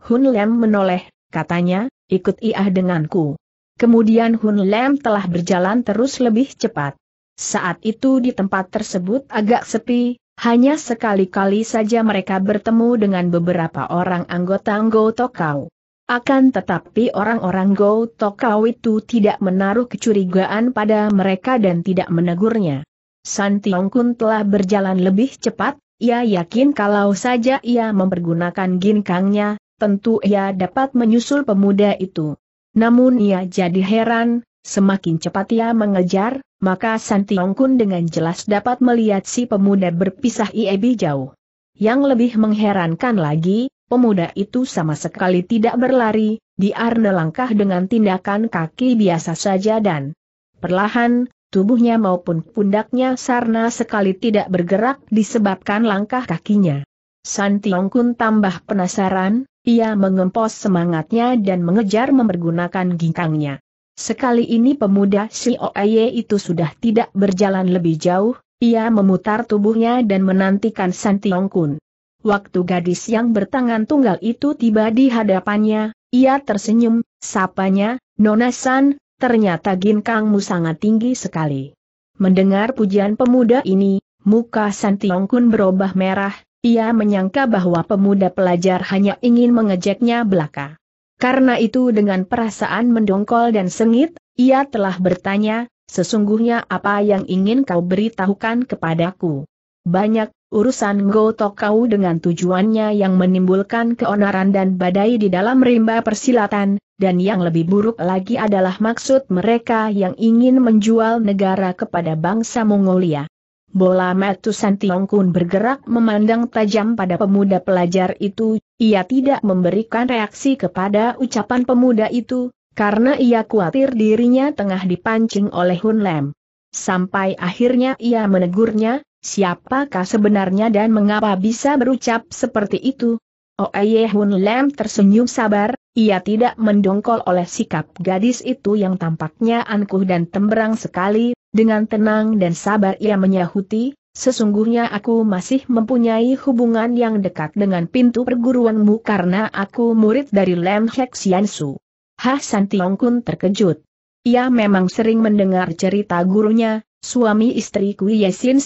Hun Lem menoleh, katanya, ikut iah denganku. Kemudian Hun Lem telah berjalan terus lebih cepat. Saat itu di tempat tersebut agak sepi, hanya sekali-kali saja mereka bertemu dengan beberapa orang anggota Go Tokau. Akan tetapi orang-orang Go Tokau itu tidak menaruh kecurigaan pada mereka dan tidak menegurnya. San Tiong Kun telah berjalan lebih cepat, ia yakin kalau saja ia mempergunakan ginkangnya, tentu ia dapat menyusul pemuda itu. Namun ia jadi heran, Semakin cepat ia mengejar, maka San Tiong Kun dengan jelas dapat melihat si pemuda berpisah Iebi jauh. Yang lebih mengherankan lagi, pemuda itu sama sekali tidak berlari, diarne langkah dengan tindakan kaki biasa saja dan perlahan, tubuhnya maupun pundaknya sarna sekali tidak bergerak disebabkan langkah kakinya. San Tiong Kun tambah penasaran, ia mengempos semangatnya dan mengejar mempergunakan ginkangnya. Sekali ini pemuda si Oaye itu sudah tidak berjalan lebih jauh, ia memutar tubuhnya dan menantikan Santiong Kun. Waktu gadis yang bertangan tunggal itu tiba di hadapannya, ia tersenyum, sapanya, Nona San, ternyata ginkangmu sangat tinggi sekali. Mendengar pujian pemuda ini, muka Santiong Kun berubah merah, ia menyangka bahwa pemuda pelajar hanya ingin mengejeknya belaka. Karena itu dengan perasaan mendongkol dan sengit, ia telah bertanya, sesungguhnya apa yang ingin kau beritahukan kepadaku? Banyak urusan gotok kau dengan tujuannya yang menimbulkan keonaran dan badai di dalam rimba persilatan, dan yang lebih buruk lagi adalah maksud mereka yang ingin menjual negara kepada bangsa Mongolia. Bola metu Santiong Kun bergerak memandang tajam pada pemuda pelajar itu, ia tidak memberikan reaksi kepada ucapan pemuda itu, karena ia khawatir dirinya tengah dipancing oleh Hun Lem. Sampai akhirnya ia menegurnya, siapakah sebenarnya dan mengapa bisa berucap seperti itu? Oh ayeh, Hun Lem tersenyum sabar, ia tidak mendongkol oleh sikap gadis itu yang tampaknya angkuh dan temberang sekali, dengan tenang dan sabar ia menyahuti, sesungguhnya aku masih mempunyai hubungan yang dekat dengan pintu perguruanmu karena aku murid dari Lem Hek Su. Hasan Tiong Kun terkejut. Ia memang sering mendengar cerita gurunya, suami istri Kui Yesin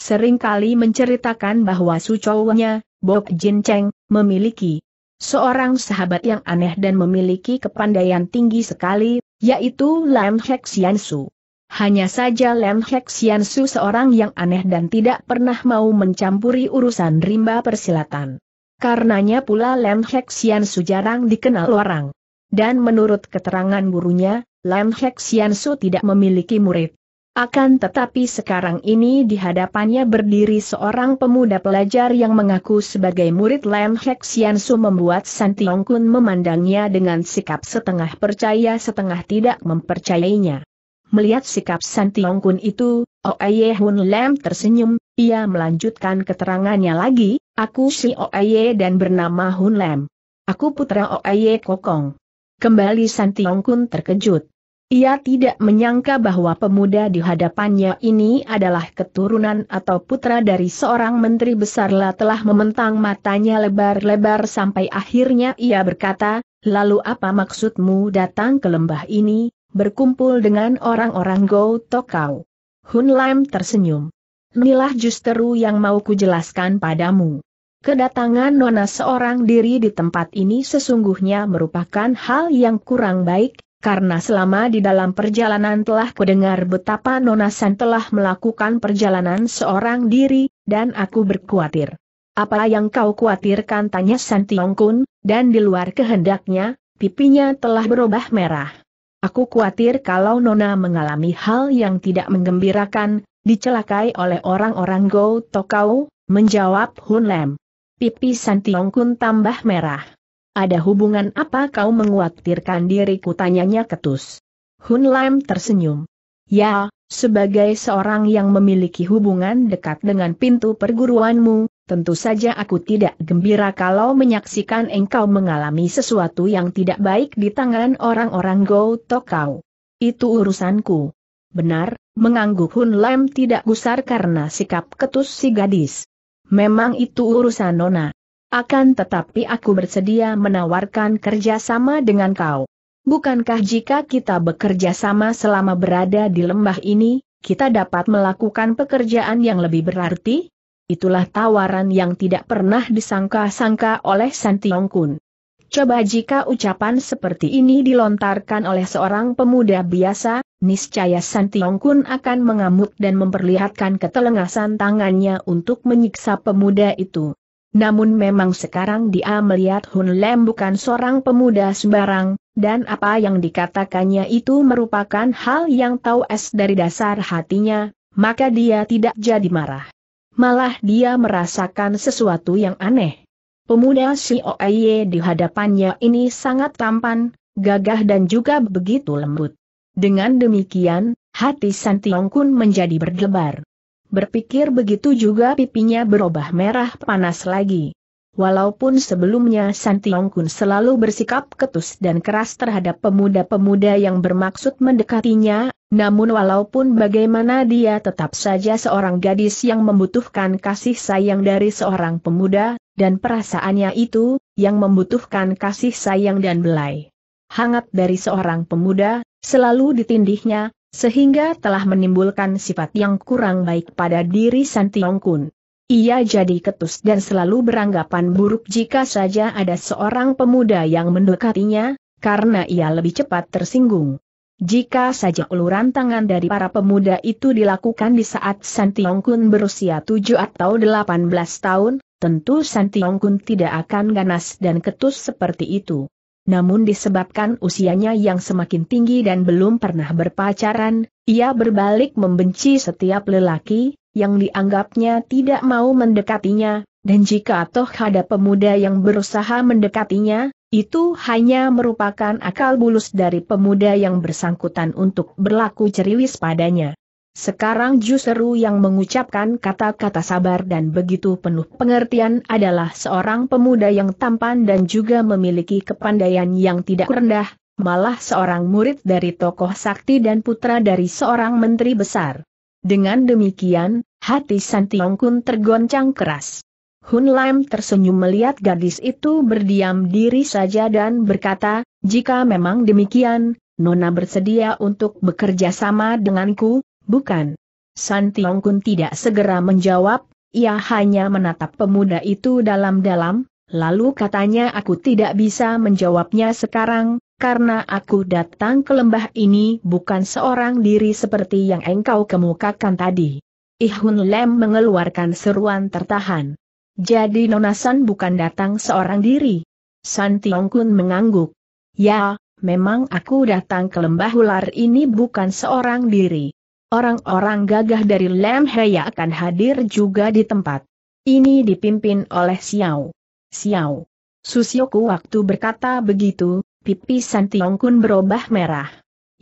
sering kali menceritakan bahwa Chow-nya, Bok Jin Cheng, memiliki Seorang sahabat yang aneh dan memiliki kepandaian tinggi sekali, yaitu Lam Hek Sian Su. Hanya saja Lam Hek Sian Su seorang yang aneh dan tidak pernah mau mencampuri urusan rimba persilatan. Karenanya pula Lam Hek Sian Su jarang dikenal orang. Dan menurut keterangan gurunya, Lam Hek Sian Su tidak memiliki murid. Akan tetapi sekarang ini di hadapannya berdiri seorang pemuda pelajar yang mengaku sebagai murid Lam Hek Sian Su membuat San Tiong Kun memandangnya dengan sikap setengah percaya setengah tidak mempercayainya. Melihat sikap San Tiong Kun itu, Oye Hun Lam tersenyum, ia melanjutkan keterangannya lagi, aku si Oye dan bernama Hun Lam. Aku putra Oye Kokong. Kembali San Tiong Kun terkejut. Ia tidak menyangka bahwa pemuda di hadapannya ini adalah keturunan atau putra dari seorang menteri besar lah telah mementang matanya lebar-lebar sampai akhirnya ia berkata, lalu apa maksudmu datang ke lembah ini, berkumpul dengan orang-orang Go Tokau? Hun Lam tersenyum. Inilah justru yang mau kujelaskan padamu. Kedatangan Nona seorang diri di tempat ini sesungguhnya merupakan hal yang kurang baik, karena selama di dalam perjalanan telah kudengar betapa Nona San telah melakukan perjalanan seorang diri, dan aku berkhawatir. Apa yang kau khawatirkan tanya San Tiong Kun, dan di luar kehendaknya, pipinya telah berubah merah. Aku khawatir kalau Nona mengalami hal yang tidak menggembirakan, dicelakai oleh orang-orang Go Tokau, menjawab Hun Lem. Pipi San Tiong Kun tambah merah. Ada hubungan apa kau menguatirkan diriku tanyanya ketus. Hun Lam tersenyum. Ya, sebagai seorang yang memiliki hubungan dekat dengan pintu perguruanmu, tentu saja aku tidak gembira kalau menyaksikan engkau mengalami sesuatu yang tidak baik di tangan orang-orang Go Tokau. Itu urusanku. Benar, mengangguk Hun Lam tidak gusar karena sikap ketus si gadis. Memang itu urusan Nona. Akan tetapi aku bersedia menawarkan kerjasama dengan kau. Bukankah jika kita bekerja sama selama berada di lembah ini, kita dapat melakukan pekerjaan yang lebih berarti? Itulah tawaran yang tidak pernah disangka-sangka oleh Santiong Kun. Coba jika ucapan seperti ini dilontarkan oleh seorang pemuda biasa, niscaya Santiong Kun akan mengamuk dan memperlihatkan ketelengasan tangannya untuk menyiksa pemuda itu namun memang sekarang dia melihat Hun Lem bukan seorang pemuda sembarang, dan apa yang dikatakannya itu merupakan hal yang tahu es dari dasar hatinya, maka dia tidak jadi marah. Malah dia merasakan sesuatu yang aneh. Pemuda si Oeye di hadapannya ini sangat tampan, gagah dan juga begitu lembut. Dengan demikian, hati Santiong Kun menjadi berdebar. Berpikir begitu juga pipinya berubah merah panas lagi. Walaupun sebelumnya Santiong Kun selalu bersikap ketus dan keras terhadap pemuda-pemuda yang bermaksud mendekatinya, namun walaupun bagaimana dia tetap saja seorang gadis yang membutuhkan kasih sayang dari seorang pemuda, dan perasaannya itu, yang membutuhkan kasih sayang dan belai hangat dari seorang pemuda, selalu ditindihnya, sehingga telah menimbulkan sifat yang kurang baik pada diri Santiong Kun. Ia jadi ketus dan selalu beranggapan buruk jika saja ada seorang pemuda yang mendekatinya, karena ia lebih cepat tersinggung. Jika saja uluran tangan dari para pemuda itu dilakukan di saat Santiong Kun berusia 7 atau 18 tahun, tentu Santiong Kun tidak akan ganas dan ketus seperti itu namun disebabkan usianya yang semakin tinggi dan belum pernah berpacaran, ia berbalik membenci setiap lelaki yang dianggapnya tidak mau mendekatinya, dan jika toh ada pemuda yang berusaha mendekatinya, itu hanya merupakan akal bulus dari pemuda yang bersangkutan untuk berlaku ceriwis padanya. Sekarang justru yang mengucapkan kata-kata sabar dan begitu penuh pengertian adalah seorang pemuda yang tampan dan juga memiliki kepandaian yang tidak rendah, malah seorang murid dari tokoh sakti dan putra dari seorang menteri besar. Dengan demikian, hati Santiong Kun tergoncang keras. Hun Lam tersenyum melihat gadis itu berdiam diri saja dan berkata, jika memang demikian, Nona bersedia untuk bekerja sama denganku, Bukan. San Tiong Kun tidak segera menjawab, ia hanya menatap pemuda itu dalam-dalam, lalu katanya aku tidak bisa menjawabnya sekarang, karena aku datang ke lembah ini bukan seorang diri seperti yang engkau kemukakan tadi. Ihun Lem mengeluarkan seruan tertahan. Jadi Nona San bukan datang seorang diri. San Tiong Kun mengangguk. Ya, memang aku datang ke lembah ular ini bukan seorang diri. Orang-orang gagah dari Lam Heya akan hadir juga di tempat. Ini dipimpin oleh Xiao. Xiao. Susyoku waktu berkata begitu, pipi Santiong Kun berubah merah.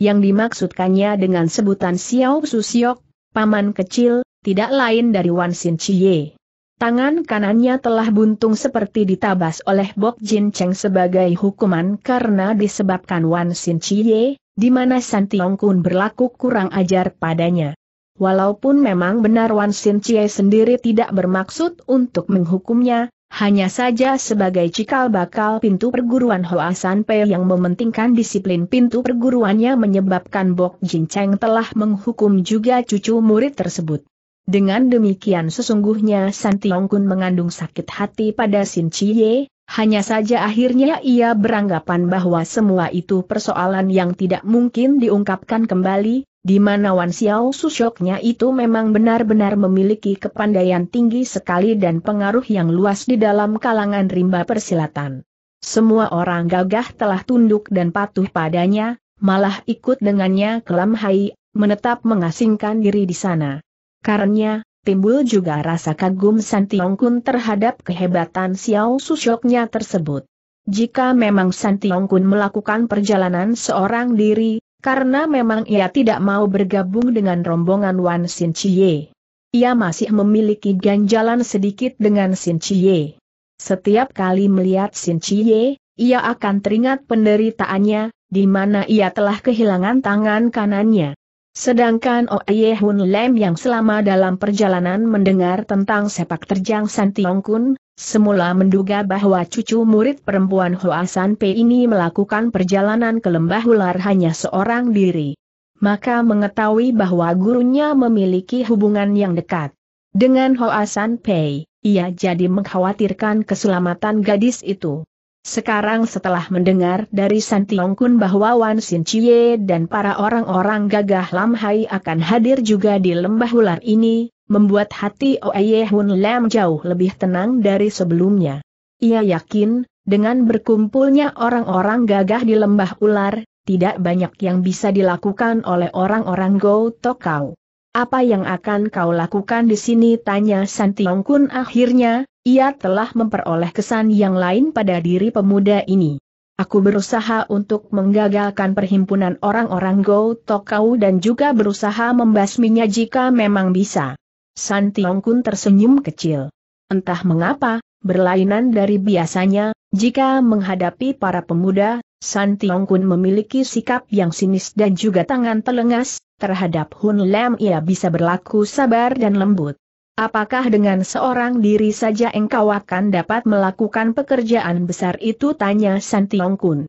Yang dimaksudkannya dengan sebutan Xiao Susyok, paman kecil, tidak lain dari Wan Xin Chie. Tangan kanannya telah buntung seperti ditabas oleh Bok Jin Cheng sebagai hukuman karena disebabkan Wan Xin Chie, di mana Tiong Kun berlaku kurang ajar padanya. Walaupun memang benar Wan Sin Chie sendiri tidak bermaksud untuk menghukumnya, hanya saja sebagai cikal bakal pintu perguruan Hoa San Pei yang mementingkan disiplin pintu perguruannya menyebabkan Bok Jin Cheng telah menghukum juga cucu murid tersebut. Dengan demikian sesungguhnya Tiong Kun mengandung sakit hati pada Sin Chie, hanya saja akhirnya ia beranggapan bahwa semua itu persoalan yang tidak mungkin diungkapkan kembali, di mana Wan Xiao Susyoknya itu memang benar-benar memiliki kepandaian tinggi sekali dan pengaruh yang luas di dalam kalangan rimba persilatan. Semua orang gagah telah tunduk dan patuh padanya, malah ikut dengannya ke Lam Hai, menetap mengasingkan diri di sana. Karena, timbul juga rasa kagum San Tiong Kun terhadap kehebatan Xiao Susoknya tersebut. Jika memang San Tiong Kun melakukan perjalanan seorang diri, karena memang ia tidak mau bergabung dengan rombongan Wan Sin Chie. Ia masih memiliki ganjalan sedikit dengan Sin Chie. Setiap kali melihat Sin Chie, ia akan teringat penderitaannya, di mana ia telah kehilangan tangan kanannya. Sedangkan Oye oh Hun Lem yang selama dalam perjalanan mendengar tentang sepak terjang San Tiong Kun, semula menduga bahwa cucu murid perempuan Hoa San Pei ini melakukan perjalanan ke lembah ular hanya seorang diri. Maka mengetahui bahwa gurunya memiliki hubungan yang dekat. Dengan Hoa San Pei, ia jadi mengkhawatirkan keselamatan gadis itu. Sekarang setelah mendengar dari Tiong Kun bahwa Wan Sin Chie dan para orang-orang gagah Lam Hai akan hadir juga di lembah ular ini, membuat hati Oye Hun Lam jauh lebih tenang dari sebelumnya. Ia yakin, dengan berkumpulnya orang-orang gagah di lembah ular, tidak banyak yang bisa dilakukan oleh orang-orang Go Tokau. Apa yang akan kau lakukan di sini? Tanya Tiong Kun akhirnya, ia telah memperoleh kesan yang lain pada diri pemuda ini. Aku berusaha untuk menggagalkan perhimpunan orang-orang Go Tokau dan juga berusaha membasminya jika memang bisa. San Kun tersenyum kecil. Entah mengapa, berlainan dari biasanya, jika menghadapi para pemuda, San Kun memiliki sikap yang sinis dan juga tangan telengas, terhadap Hun Lam ia bisa berlaku sabar dan lembut. Apakah dengan seorang diri saja engkau akan dapat melakukan pekerjaan besar itu tanya Santiong Kun.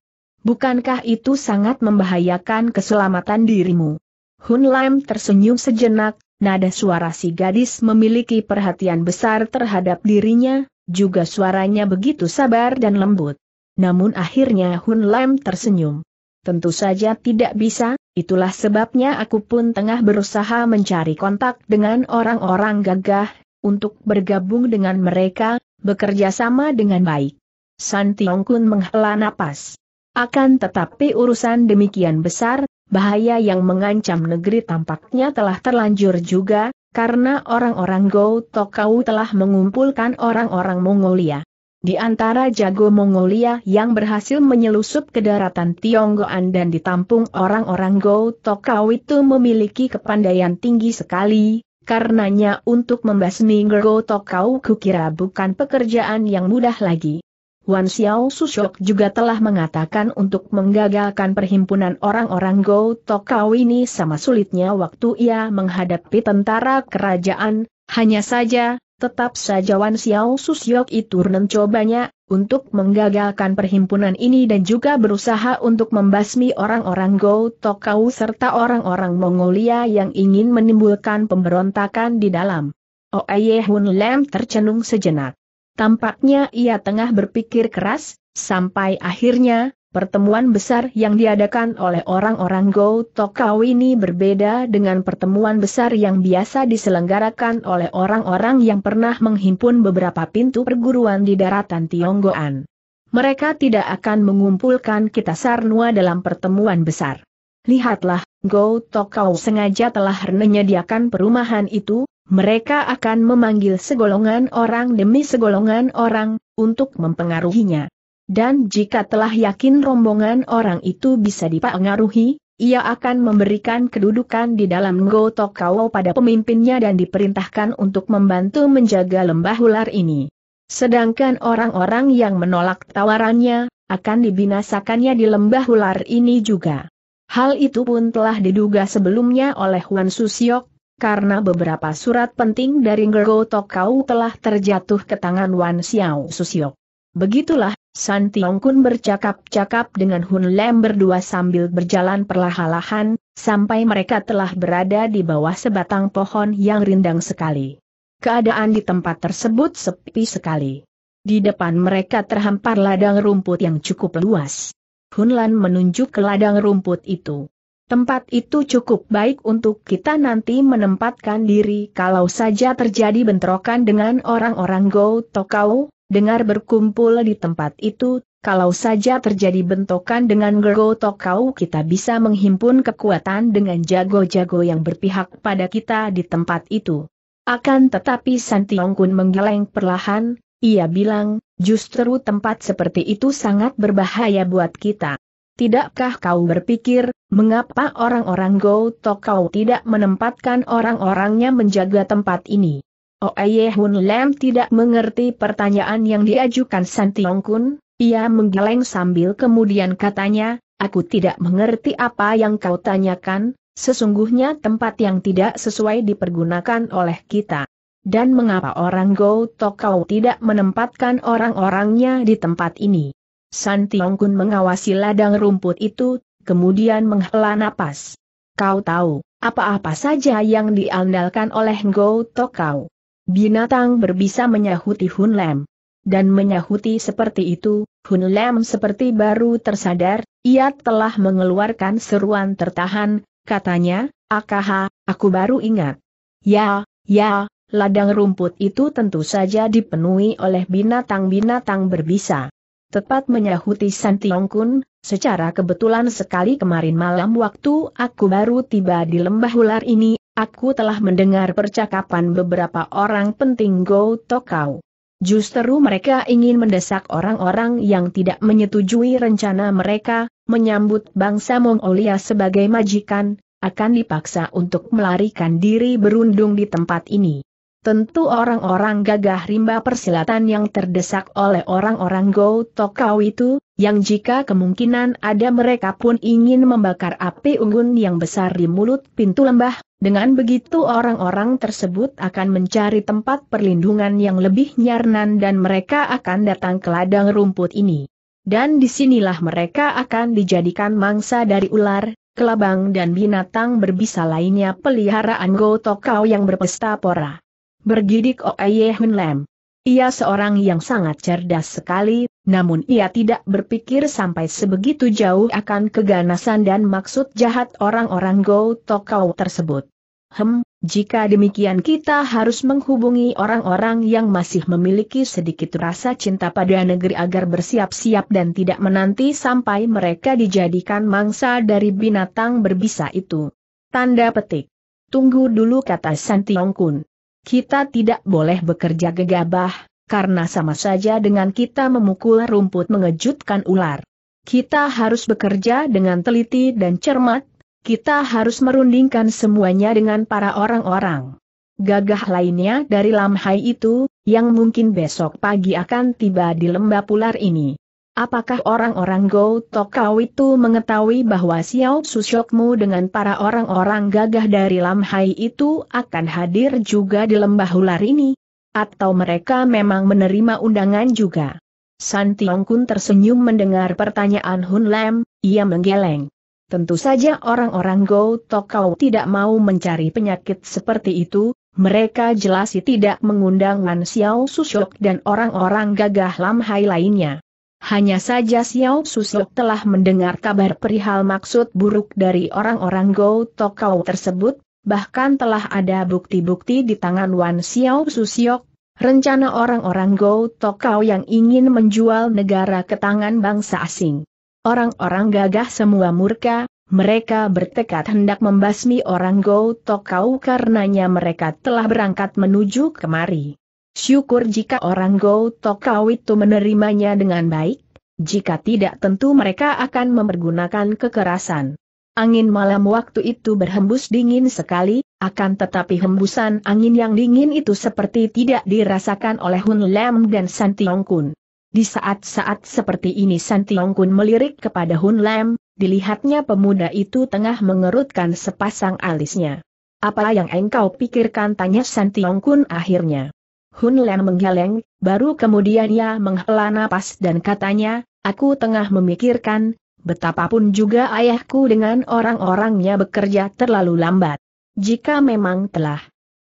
Bukankah itu sangat membahayakan keselamatan dirimu? Hun Lam tersenyum sejenak, nada suara si gadis memiliki perhatian besar terhadap dirinya, juga suaranya begitu sabar dan lembut. Namun akhirnya Hun Lam tersenyum. Tentu saja tidak bisa, itulah sebabnya aku pun tengah berusaha mencari kontak dengan orang-orang gagah, untuk bergabung dengan mereka, bekerja sama dengan baik. San Tiong Kun menghela napas. Akan tetapi urusan demikian besar, bahaya yang mengancam negeri tampaknya telah terlanjur juga, karena orang-orang Gou Tokau telah mengumpulkan orang-orang Mongolia. Di antara jago Mongolia yang berhasil menyelusup ke daratan Tionggoan dan ditampung orang-orang Go Tokau itu memiliki kepandaian tinggi sekali, karenanya untuk membasmi Go Tokau kukira bukan pekerjaan yang mudah lagi. Wan Xiao Sushok juga telah mengatakan untuk menggagalkan perhimpunan orang-orang Go Tokau ini sama sulitnya waktu ia menghadapi tentara kerajaan, hanya saja, Tetap saja Wan Xiao Susyok itu mencobanya, untuk menggagalkan perhimpunan ini dan juga berusaha untuk membasmi orang-orang Go Tokau serta orang-orang Mongolia yang ingin menimbulkan pemberontakan di dalam. Oye Hun Lam tercenung sejenak. Tampaknya ia tengah berpikir keras, sampai akhirnya, Pertemuan besar yang diadakan oleh orang-orang Go Tokau ini berbeda dengan pertemuan besar yang biasa diselenggarakan oleh orang-orang yang pernah menghimpun beberapa pintu perguruan di daratan Tionggoan. Mereka tidak akan mengumpulkan kita Sarnua dalam pertemuan besar. Lihatlah, Go Tokau sengaja telah menyediakan perumahan itu, mereka akan memanggil segolongan orang demi segolongan orang, untuk mempengaruhinya. Dan jika telah yakin rombongan orang itu bisa dipengaruhi, ia akan memberikan kedudukan di dalam Ngotokao pada pemimpinnya dan diperintahkan untuk membantu menjaga lembah ular ini. Sedangkan orang-orang yang menolak tawarannya, akan dibinasakannya di lembah ular ini juga. Hal itu pun telah diduga sebelumnya oleh Wan Susiok, karena beberapa surat penting dari Ngero Tokau telah terjatuh ke tangan Wan Xiao Susiok. Begitulah, San Tiong Kun bercakap-cakap dengan Hun Lem berdua sambil berjalan perlahan-lahan, sampai mereka telah berada di bawah sebatang pohon yang rindang sekali. Keadaan di tempat tersebut sepi sekali. Di depan mereka terhampar ladang rumput yang cukup luas. Hun Lan menunjuk ke ladang rumput itu. Tempat itu cukup baik untuk kita nanti menempatkan diri kalau saja terjadi bentrokan dengan orang-orang Go Tokau, dengar berkumpul di tempat itu, kalau saja terjadi bentukan dengan Gergo Tokau kita bisa menghimpun kekuatan dengan jago-jago yang berpihak pada kita di tempat itu. Akan tetapi Santiong Kun menggeleng perlahan, ia bilang, justru tempat seperti itu sangat berbahaya buat kita. Tidakkah kau berpikir, mengapa orang-orang Go Tokau tidak menempatkan orang-orangnya menjaga tempat ini? Oh, Hun Lam tidak mengerti pertanyaan yang diajukan Santiong Kun, ia menggeleng sambil kemudian katanya, aku tidak mengerti apa yang kau tanyakan, sesungguhnya tempat yang tidak sesuai dipergunakan oleh kita. Dan mengapa orang Go Kau tidak menempatkan orang-orangnya di tempat ini? Santiong Kun mengawasi ladang rumput itu, kemudian menghela napas. Kau tahu, apa-apa saja yang diandalkan oleh Go Kau. Binatang berbisa menyahuti Hun Lem. Dan menyahuti seperti itu, Hun Lem seperti baru tersadar, ia telah mengeluarkan seruan tertahan, katanya, Akaha, aku baru ingat. Ya, ya, ladang rumput itu tentu saja dipenuhi oleh binatang-binatang berbisa. Tepat menyahuti Santiong Kun, secara kebetulan sekali kemarin malam waktu aku baru tiba di lembah ular ini, Aku telah mendengar percakapan beberapa orang penting Go Tokau. Justru mereka ingin mendesak orang-orang yang tidak menyetujui rencana mereka, menyambut bangsa Mongolia sebagai majikan, akan dipaksa untuk melarikan diri berundung di tempat ini. Tentu orang-orang gagah rimba persilatan yang terdesak oleh orang-orang Go Tokau itu, yang jika kemungkinan ada mereka pun ingin membakar api unggun yang besar di mulut pintu lembah, dengan begitu orang-orang tersebut akan mencari tempat perlindungan yang lebih nyarnan dan mereka akan datang ke ladang rumput ini. Dan disinilah mereka akan dijadikan mangsa dari ular, kelabang dan binatang berbisa lainnya peliharaan Go Tokau yang berpesta pora bergidik Oye Hun Lam. Ia seorang yang sangat cerdas sekali, namun ia tidak berpikir sampai sebegitu jauh akan keganasan dan maksud jahat orang-orang Go Tokau tersebut. Hem, jika demikian kita harus menghubungi orang-orang yang masih memiliki sedikit rasa cinta pada negeri agar bersiap-siap dan tidak menanti sampai mereka dijadikan mangsa dari binatang berbisa itu. Tanda petik. Tunggu dulu kata Santiong Kun kita tidak boleh bekerja gegabah, karena sama saja dengan kita memukul rumput mengejutkan ular. Kita harus bekerja dengan teliti dan cermat, kita harus merundingkan semuanya dengan para orang-orang. Gagah lainnya dari Lamhai itu, yang mungkin besok pagi akan tiba di lembah pular ini. Apakah orang-orang Go Tokau itu mengetahui bahwa Xiao Susyokmu dengan para orang-orang gagah dari Lam Hai itu akan hadir juga di lembah ular ini? Atau mereka memang menerima undangan juga? San Tiong Kun tersenyum mendengar pertanyaan Hun Lam, ia menggeleng. Tentu saja orang-orang Go Tokau tidak mau mencari penyakit seperti itu, mereka jelas tidak mengundang Lan Xiao Susyok dan orang-orang gagah Lam Hai lainnya. Hanya saja Xiao Susuk telah mendengar kabar perihal maksud buruk dari orang-orang Go Tokau tersebut, bahkan telah ada bukti-bukti di tangan Wan Xiao Susuk. rencana orang-orang Go Tokau yang ingin menjual negara ke tangan bangsa asing. Orang-orang gagah semua murka, mereka bertekad hendak membasmi orang Go Tokau karenanya mereka telah berangkat menuju kemari. Syukur jika orang Go Tokau itu menerimanya dengan baik, jika tidak tentu mereka akan mempergunakan kekerasan. Angin malam waktu itu berhembus dingin sekali, akan tetapi hembusan angin yang dingin itu seperti tidak dirasakan oleh Hun Lam dan San Tiong Kun. Di saat-saat seperti ini San Tiong Kun melirik kepada Hun Lam, dilihatnya pemuda itu tengah mengerutkan sepasang alisnya. Apa yang engkau pikirkan tanya San Tiong Kun akhirnya. Hun Len menggeleng, baru kemudian ia menghela napas dan katanya, aku tengah memikirkan, betapapun juga ayahku dengan orang-orangnya bekerja terlalu lambat. Jika memang telah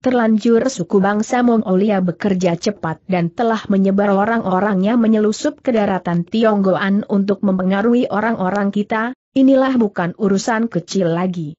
terlanjur suku bangsa Mongolia bekerja cepat dan telah menyebar orang-orangnya menyelusup ke daratan Tionggoan untuk mempengaruhi orang-orang kita, inilah bukan urusan kecil lagi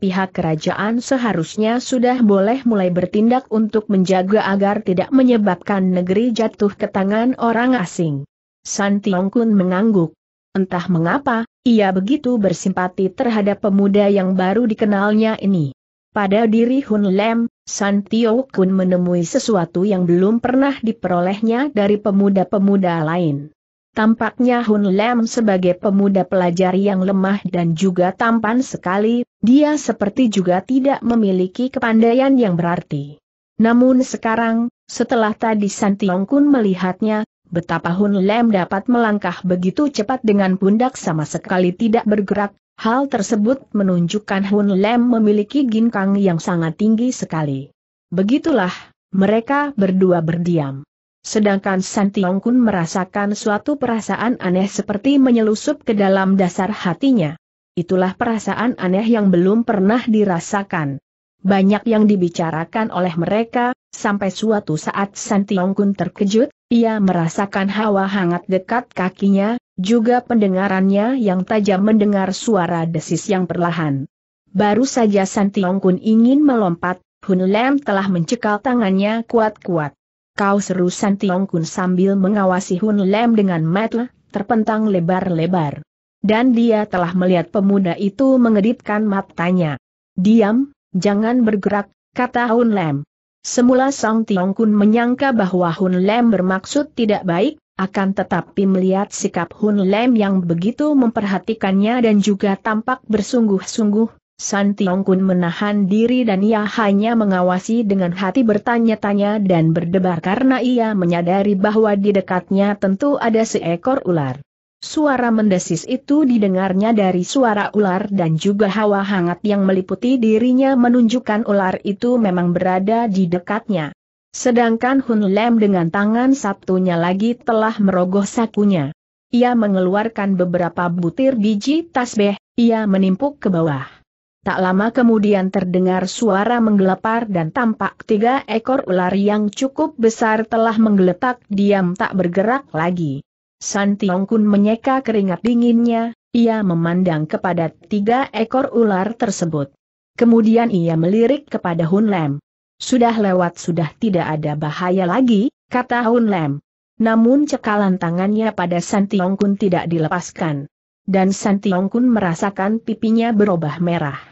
pihak kerajaan seharusnya sudah boleh mulai bertindak untuk menjaga agar tidak menyebabkan negeri jatuh ke tangan orang asing. San Tiong Kun mengangguk. Entah mengapa, ia begitu bersimpati terhadap pemuda yang baru dikenalnya ini. Pada diri Hun Lem, San Tiong Kun menemui sesuatu yang belum pernah diperolehnya dari pemuda-pemuda lain. Tampaknya Hun Lem sebagai pemuda pelajar yang lemah dan juga tampan sekali, dia seperti juga tidak memiliki kepandaian yang berarti. Namun sekarang, setelah tadi Santiong Kun melihatnya, betapa Hun Lem dapat melangkah begitu cepat dengan pundak sama sekali tidak bergerak, hal tersebut menunjukkan Hun Lem memiliki ginkang yang sangat tinggi sekali. Begitulah, mereka berdua berdiam. Sedangkan San Tiong Kun merasakan suatu perasaan aneh seperti menyelusup ke dalam dasar hatinya. Itulah perasaan aneh yang belum pernah dirasakan. Banyak yang dibicarakan oleh mereka, sampai suatu saat San Tiong Kun terkejut, ia merasakan hawa hangat dekat kakinya, juga pendengarannya yang tajam mendengar suara desis yang perlahan. Baru saja San Tiong Kun ingin melompat, Hun Lem telah mencekal tangannya kuat-kuat. Kau seru San Tiong Kun sambil mengawasi Hun Lem dengan mata terpentang lebar-lebar. Dan dia telah melihat pemuda itu mengedipkan matanya. Diam, jangan bergerak, kata Hun Lem. Semula Song Tiong Kun menyangka bahwa Hun Lem bermaksud tidak baik, akan tetapi melihat sikap Hun Lem yang begitu memperhatikannya dan juga tampak bersungguh-sungguh, San Tiong Kun menahan diri dan ia hanya mengawasi dengan hati bertanya-tanya dan berdebar karena ia menyadari bahwa di dekatnya tentu ada seekor ular. Suara mendesis itu didengarnya dari suara ular dan juga hawa hangat yang meliputi dirinya menunjukkan ular itu memang berada di dekatnya. Sedangkan Hun Lem dengan tangan satunya lagi telah merogoh sakunya. Ia mengeluarkan beberapa butir biji tasbeh, ia menimpuk ke bawah. Tak lama kemudian terdengar suara menggelepar dan tampak tiga ekor ular yang cukup besar telah menggeletak diam tak bergerak lagi. San Tiong Kun menyeka keringat dinginnya, ia memandang kepada tiga ekor ular tersebut. Kemudian ia melirik kepada Hun Lem. Sudah lewat sudah tidak ada bahaya lagi, kata Hun Lem. Namun cekalan tangannya pada San Tiong Kun tidak dilepaskan. Dan San Tiong Kun merasakan pipinya berubah merah.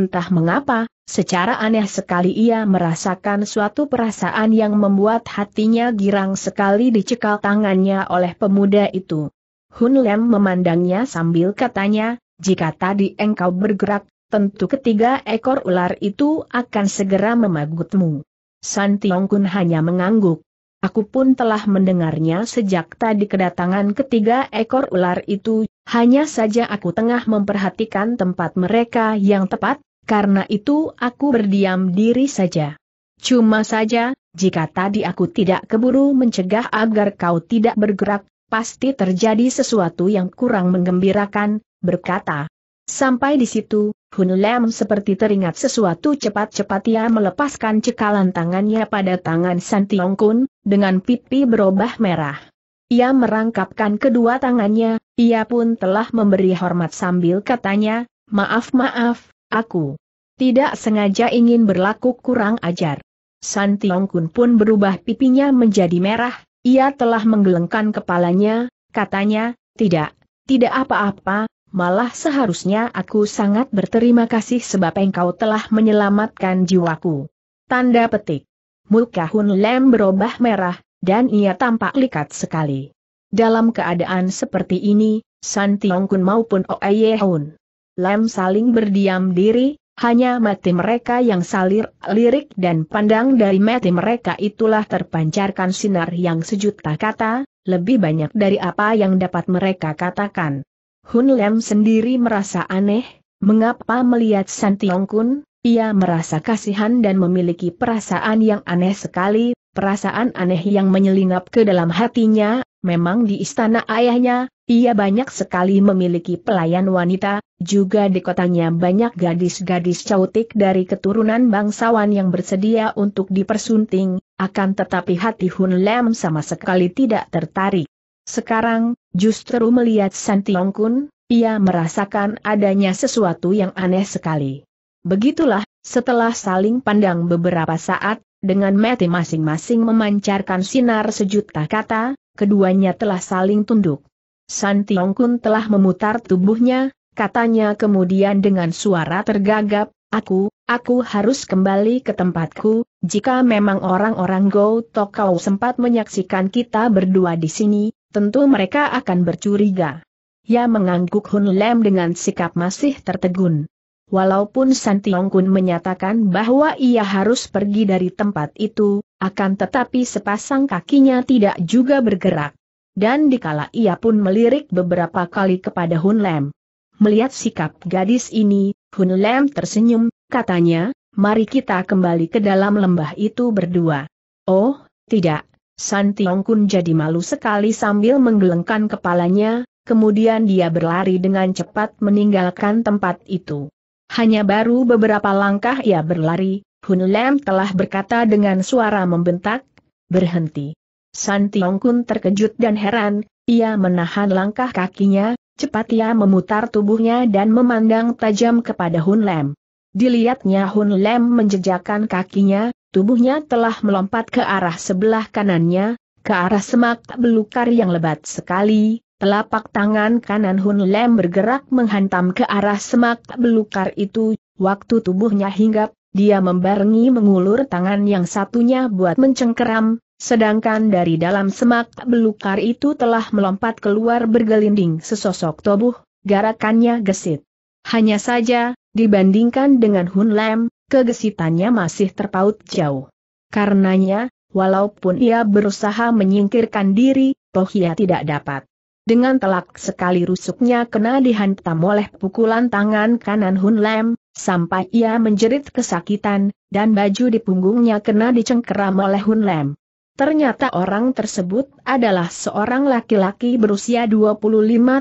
Entah mengapa, secara aneh sekali ia merasakan suatu perasaan yang membuat hatinya girang sekali dicekal tangannya oleh pemuda itu. Hun Lem memandangnya sambil katanya, jika tadi engkau bergerak, tentu ketiga ekor ular itu akan segera memagutmu. San Tiong Kun hanya mengangguk. Aku pun telah mendengarnya sejak tadi kedatangan ketiga ekor ular itu, hanya saja aku tengah memperhatikan tempat mereka yang tepat, karena itu aku berdiam diri saja. Cuma saja, jika tadi aku tidak keburu mencegah agar kau tidak bergerak, pasti terjadi sesuatu yang kurang menggembirakan, berkata. Sampai di situ, Hun Lem seperti teringat sesuatu cepat-cepat ia melepaskan cekalan tangannya pada tangan San Tiong Kun, dengan pipi berubah merah. Ia merangkapkan kedua tangannya, ia pun telah memberi hormat sambil katanya, maaf maaf, Aku tidak sengaja ingin berlaku kurang ajar. San Tiong Kun pun berubah pipinya menjadi merah, ia telah menggelengkan kepalanya, katanya, tidak, tidak apa-apa, malah seharusnya aku sangat berterima kasih sebab engkau telah menyelamatkan jiwaku. Tanda petik. Muka Hun Lem berubah merah, dan ia tampak likat sekali. Dalam keadaan seperti ini, San Tiong Kun maupun Ye Hun Lem saling berdiam diri, hanya mati mereka yang salir lirik dan pandang dari mati mereka itulah terpancarkan sinar yang sejuta kata, lebih banyak dari apa yang dapat mereka katakan. Hun Lem sendiri merasa aneh, mengapa melihat San Tiong Kun, ia merasa kasihan dan memiliki perasaan yang aneh sekali, perasaan aneh yang menyelinap ke dalam hatinya, Memang di istana ayahnya, ia banyak sekali memiliki pelayan wanita, juga di kotanya banyak gadis-gadis cautik dari keturunan bangsawan yang bersedia untuk dipersunting, akan tetapi hati Hun Lem sama sekali tidak tertarik. Sekarang, justru melihat Santiong Kun, ia merasakan adanya sesuatu yang aneh sekali. Begitulah, setelah saling pandang beberapa saat, dengan mati masing-masing memancarkan sinar sejuta kata, keduanya telah saling tunduk. San Tiong Kun telah memutar tubuhnya, katanya kemudian dengan suara tergagap, Aku, aku harus kembali ke tempatku, jika memang orang-orang Go Tokau sempat menyaksikan kita berdua di sini, tentu mereka akan bercuriga. Ya mengangguk Hun Lem dengan sikap masih tertegun. Walaupun Tiong Kun menyatakan bahwa ia harus pergi dari tempat itu, akan tetapi sepasang kakinya tidak juga bergerak. Dan dikala ia pun melirik beberapa kali kepada Hun Lem. Melihat sikap gadis ini, Hun Lem tersenyum, katanya, mari kita kembali ke dalam lembah itu berdua. Oh, tidak, Tiong Kun jadi malu sekali sambil menggelengkan kepalanya, kemudian dia berlari dengan cepat meninggalkan tempat itu. Hanya baru beberapa langkah ia berlari, Hun Lam telah berkata dengan suara membentak, berhenti. San Tiong Kun terkejut dan heran, ia menahan langkah kakinya, cepat ia memutar tubuhnya dan memandang tajam kepada Hun Lam. Dilihatnya Hun Lam menjejakkan kakinya, tubuhnya telah melompat ke arah sebelah kanannya, ke arah semak belukar yang lebat sekali, Telapak tangan kanan Hun Lem bergerak menghantam ke arah semak belukar itu, waktu tubuhnya hinggap, dia membarengi mengulur tangan yang satunya buat mencengkeram, sedangkan dari dalam semak belukar itu telah melompat keluar bergelinding sesosok tubuh, garakannya gesit. Hanya saja, dibandingkan dengan Hun Lem, kegesitannya masih terpaut jauh. Karenanya, walaupun ia berusaha menyingkirkan diri, Tohia tidak dapat. Dengan telak sekali rusuknya kena dihantam oleh pukulan tangan kanan Hun Lem, sampai ia menjerit kesakitan, dan baju di punggungnya kena dicengkeram oleh Hun Lem. Ternyata orang tersebut adalah seorang laki-laki berusia 25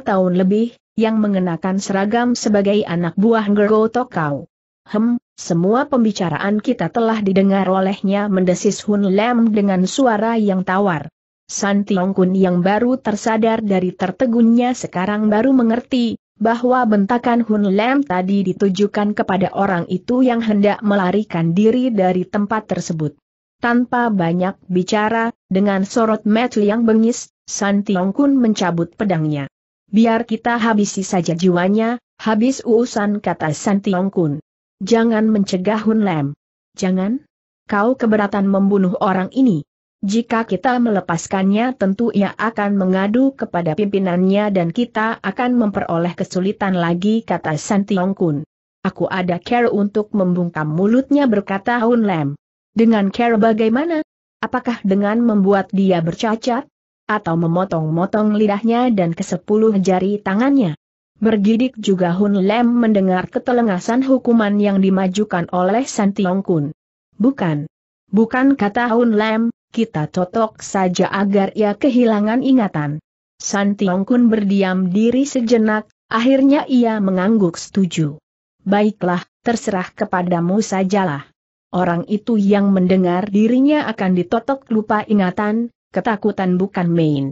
tahun lebih, yang mengenakan seragam sebagai anak buah Ngergo Tokau. Hem, semua pembicaraan kita telah didengar olehnya mendesis Hun Lem dengan suara yang tawar. San Longkun yang baru tersadar dari tertegunnya sekarang baru mengerti, bahwa bentakan Hun Lem tadi ditujukan kepada orang itu yang hendak melarikan diri dari tempat tersebut. Tanpa banyak bicara, dengan sorot mata yang bengis, San Longkun mencabut pedangnya. Biar kita habisi saja jiwanya, habis urusan kata San Longkun. Jangan mencegah Hun Lem. Jangan. Kau keberatan membunuh orang ini. Jika kita melepaskannya tentu ia akan mengadu kepada pimpinannya dan kita akan memperoleh kesulitan lagi kata Santiong Kun. Aku ada care untuk membungkam mulutnya berkata Hun Lem. Dengan care bagaimana? Apakah dengan membuat dia bercacat? Atau memotong-motong lidahnya dan ke sepuluh jari tangannya? Bergidik juga Hun Lem mendengar ketelengasan hukuman yang dimajukan oleh Santiong Kun. Bukan. Bukan kata Hun Lem, kita totok saja agar ia kehilangan ingatan. San Tiong Kun berdiam diri sejenak, akhirnya ia mengangguk setuju. Baiklah, terserah kepadamu sajalah. Orang itu yang mendengar dirinya akan ditotok lupa ingatan, ketakutan bukan main.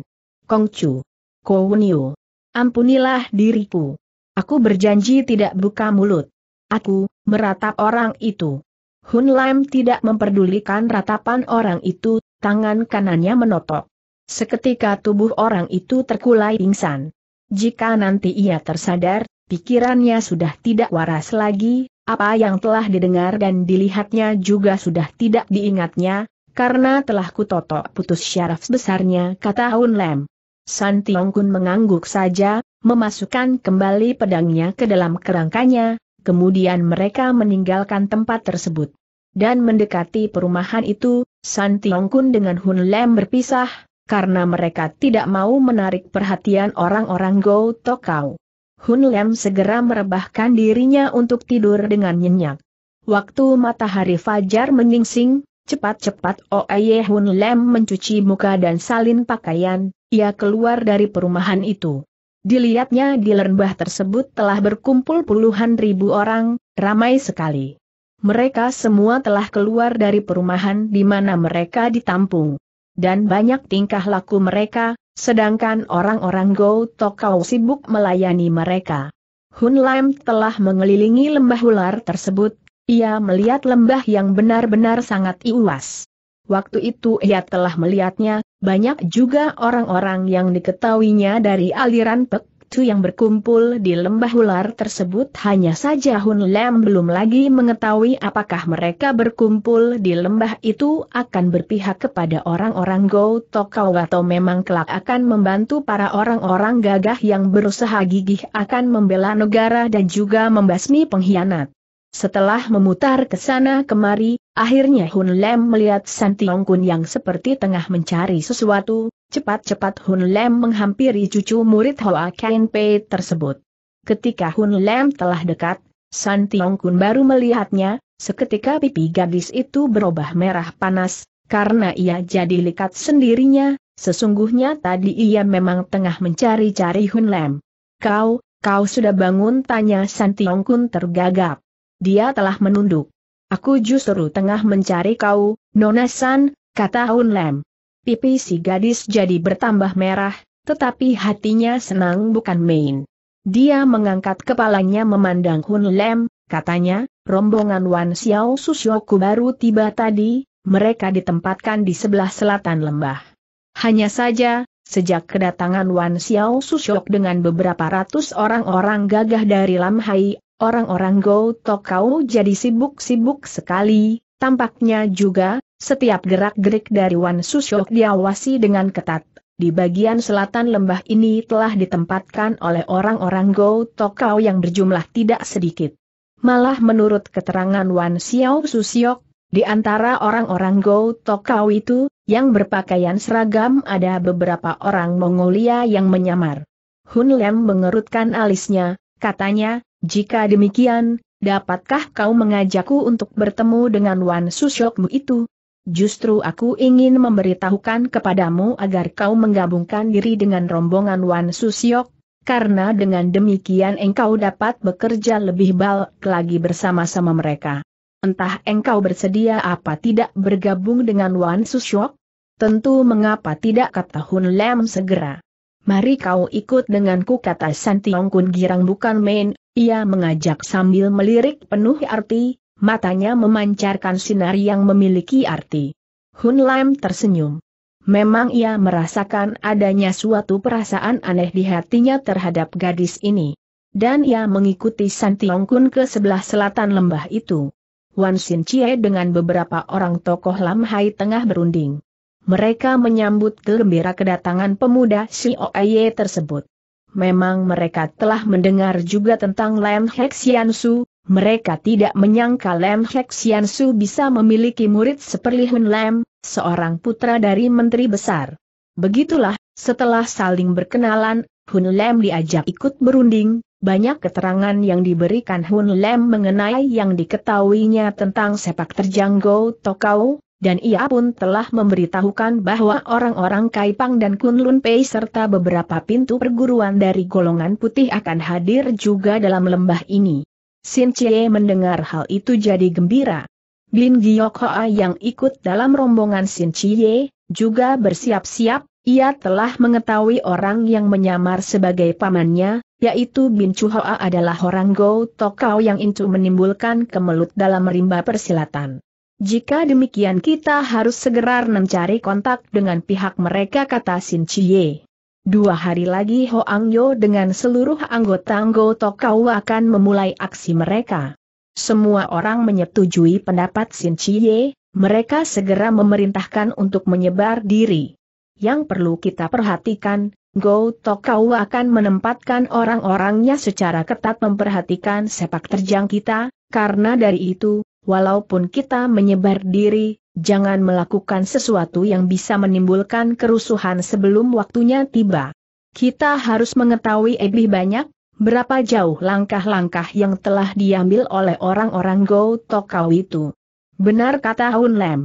Kongcu. Kounio. Ampunilah diriku. Aku berjanji tidak buka mulut. Aku, meratap orang itu. Hun Lam tidak memperdulikan ratapan orang itu, tangan kanannya menotok. Seketika tubuh orang itu terkulai pingsan. Jika nanti ia tersadar, pikirannya sudah tidak waras lagi, apa yang telah didengar dan dilihatnya juga sudah tidak diingatnya, karena telah kutotok putus syaraf besarnya kata Hun Lem. San Tiong Kun mengangguk saja, memasukkan kembali pedangnya ke dalam kerangkanya, kemudian mereka meninggalkan tempat tersebut. Dan mendekati perumahan itu, San Tiong Kun dengan Hun Lem berpisah, karena mereka tidak mau menarik perhatian orang-orang Go Tokau. Hun Lem segera merebahkan dirinya untuk tidur dengan nyenyak. Waktu matahari fajar menyingsing, cepat-cepat Oeye Hun Lem mencuci muka dan salin pakaian, ia keluar dari perumahan itu. Dilihatnya di lembah tersebut telah berkumpul puluhan ribu orang, ramai sekali. Mereka semua telah keluar dari perumahan di mana mereka ditampung. Dan banyak tingkah laku mereka, sedangkan orang-orang Go Tokau sibuk melayani mereka. Hun Lam telah mengelilingi lembah ular tersebut, ia melihat lembah yang benar-benar sangat iwas. Waktu itu ia telah melihatnya, banyak juga orang-orang yang diketahuinya dari aliran Pek Tu yang berkumpul di lembah ular tersebut hanya saja Hun Lem belum lagi mengetahui apakah mereka berkumpul di lembah itu akan berpihak kepada orang-orang Go Tokau atau memang kelak akan membantu para orang-orang gagah yang berusaha gigih akan membela negara dan juga membasmi pengkhianat. Setelah memutar ke sana kemari, akhirnya Hun Lem melihat San Tiong Kun yang seperti tengah mencari sesuatu, Cepat-cepat Hun Lem menghampiri cucu murid Hoa Kain Pei tersebut. Ketika Hun Lem telah dekat, San Tiong Kun baru melihatnya, seketika pipi gadis itu berubah merah panas, karena ia jadi likat sendirinya, sesungguhnya tadi ia memang tengah mencari-cari Hun Lem. Kau, kau sudah bangun tanya San Tiong Kun tergagap. Dia telah menunduk. Aku justru tengah mencari kau, Nona San, kata Hun Lem. Pipi si gadis jadi bertambah merah, tetapi hatinya senang bukan main. Dia mengangkat kepalanya memandang Hun Lem, katanya, rombongan Wan Xiao Susyoku baru tiba tadi, mereka ditempatkan di sebelah selatan lembah. Hanya saja, sejak kedatangan Wan Xiao Susyok dengan beberapa ratus orang-orang gagah dari Lam Hai Orang-orang Go Tokau jadi sibuk-sibuk sekali, tampaknya juga, setiap gerak-gerik dari Wan Susyok diawasi dengan ketat. Di bagian selatan lembah ini telah ditempatkan oleh orang-orang Go Tokau yang berjumlah tidak sedikit. Malah menurut keterangan Wan Xiao Susyok, di antara orang-orang Go Tokau itu, yang berpakaian seragam ada beberapa orang Mongolia yang menyamar. Hun Lem mengerutkan alisnya, katanya, jika demikian, dapatkah kau mengajakku untuk bertemu dengan Wan Susyokmu itu? Justru aku ingin memberitahukan kepadamu agar kau menggabungkan diri dengan rombongan Wan Susiok, karena dengan demikian engkau dapat bekerja lebih baik lagi bersama-sama mereka. Entah engkau bersedia apa tidak bergabung dengan Wan Susiok? Tentu mengapa tidak kata Hun Lem segera. Mari kau ikut denganku kata Santiong Kun Girang bukan main, ia mengajak sambil melirik penuh arti, matanya memancarkan sinar yang memiliki arti. Hun Lam tersenyum. Memang ia merasakan adanya suatu perasaan aneh di hatinya terhadap gadis ini. Dan ia mengikuti San Tiong Kun ke sebelah selatan lembah itu. Wan Sin Chie dengan beberapa orang tokoh Lam Hai tengah berunding. Mereka menyambut gembira kedatangan pemuda si Oye tersebut. Memang mereka telah mendengar juga tentang Lam Hexian Su, mereka tidak menyangka Lem Hek Sian Su bisa memiliki murid seperti Hun Lem, seorang putra dari Menteri Besar. Begitulah, setelah saling berkenalan, Hun Lem diajak ikut berunding, banyak keterangan yang diberikan Hun Lem mengenai yang diketahuinya tentang sepak terjang Go Tokau, dan ia pun telah memberitahukan bahwa orang-orang Kaipang dan Kunlun Pei serta beberapa pintu perguruan dari golongan putih akan hadir juga dalam lembah ini. Sin Cie mendengar hal itu jadi gembira. Bin Giyok Hoa yang ikut dalam rombongan Sin Cie, juga bersiap-siap, ia telah mengetahui orang yang menyamar sebagai pamannya, yaitu Bin Chu Hoa adalah orang Go Tokau yang itu menimbulkan kemelut dalam rimba persilatan. Jika demikian kita harus segera mencari kontak dengan pihak mereka kata Sin Cie. Dua hari lagi Hoang Yo dengan seluruh anggota-anggota kau akan memulai aksi mereka. Semua orang menyetujui pendapat Sin Chie, mereka segera memerintahkan untuk menyebar diri. Yang perlu kita perhatikan, Go Tokau akan menempatkan orang-orangnya secara ketat memperhatikan sepak terjang kita, karena dari itu, walaupun kita menyebar diri, jangan melakukan sesuatu yang bisa menimbulkan kerusuhan sebelum waktunya tiba. Kita harus mengetahui lebih banyak, berapa jauh langkah-langkah yang telah diambil oleh orang-orang Go Tokau itu. Benar kata Hun Lem.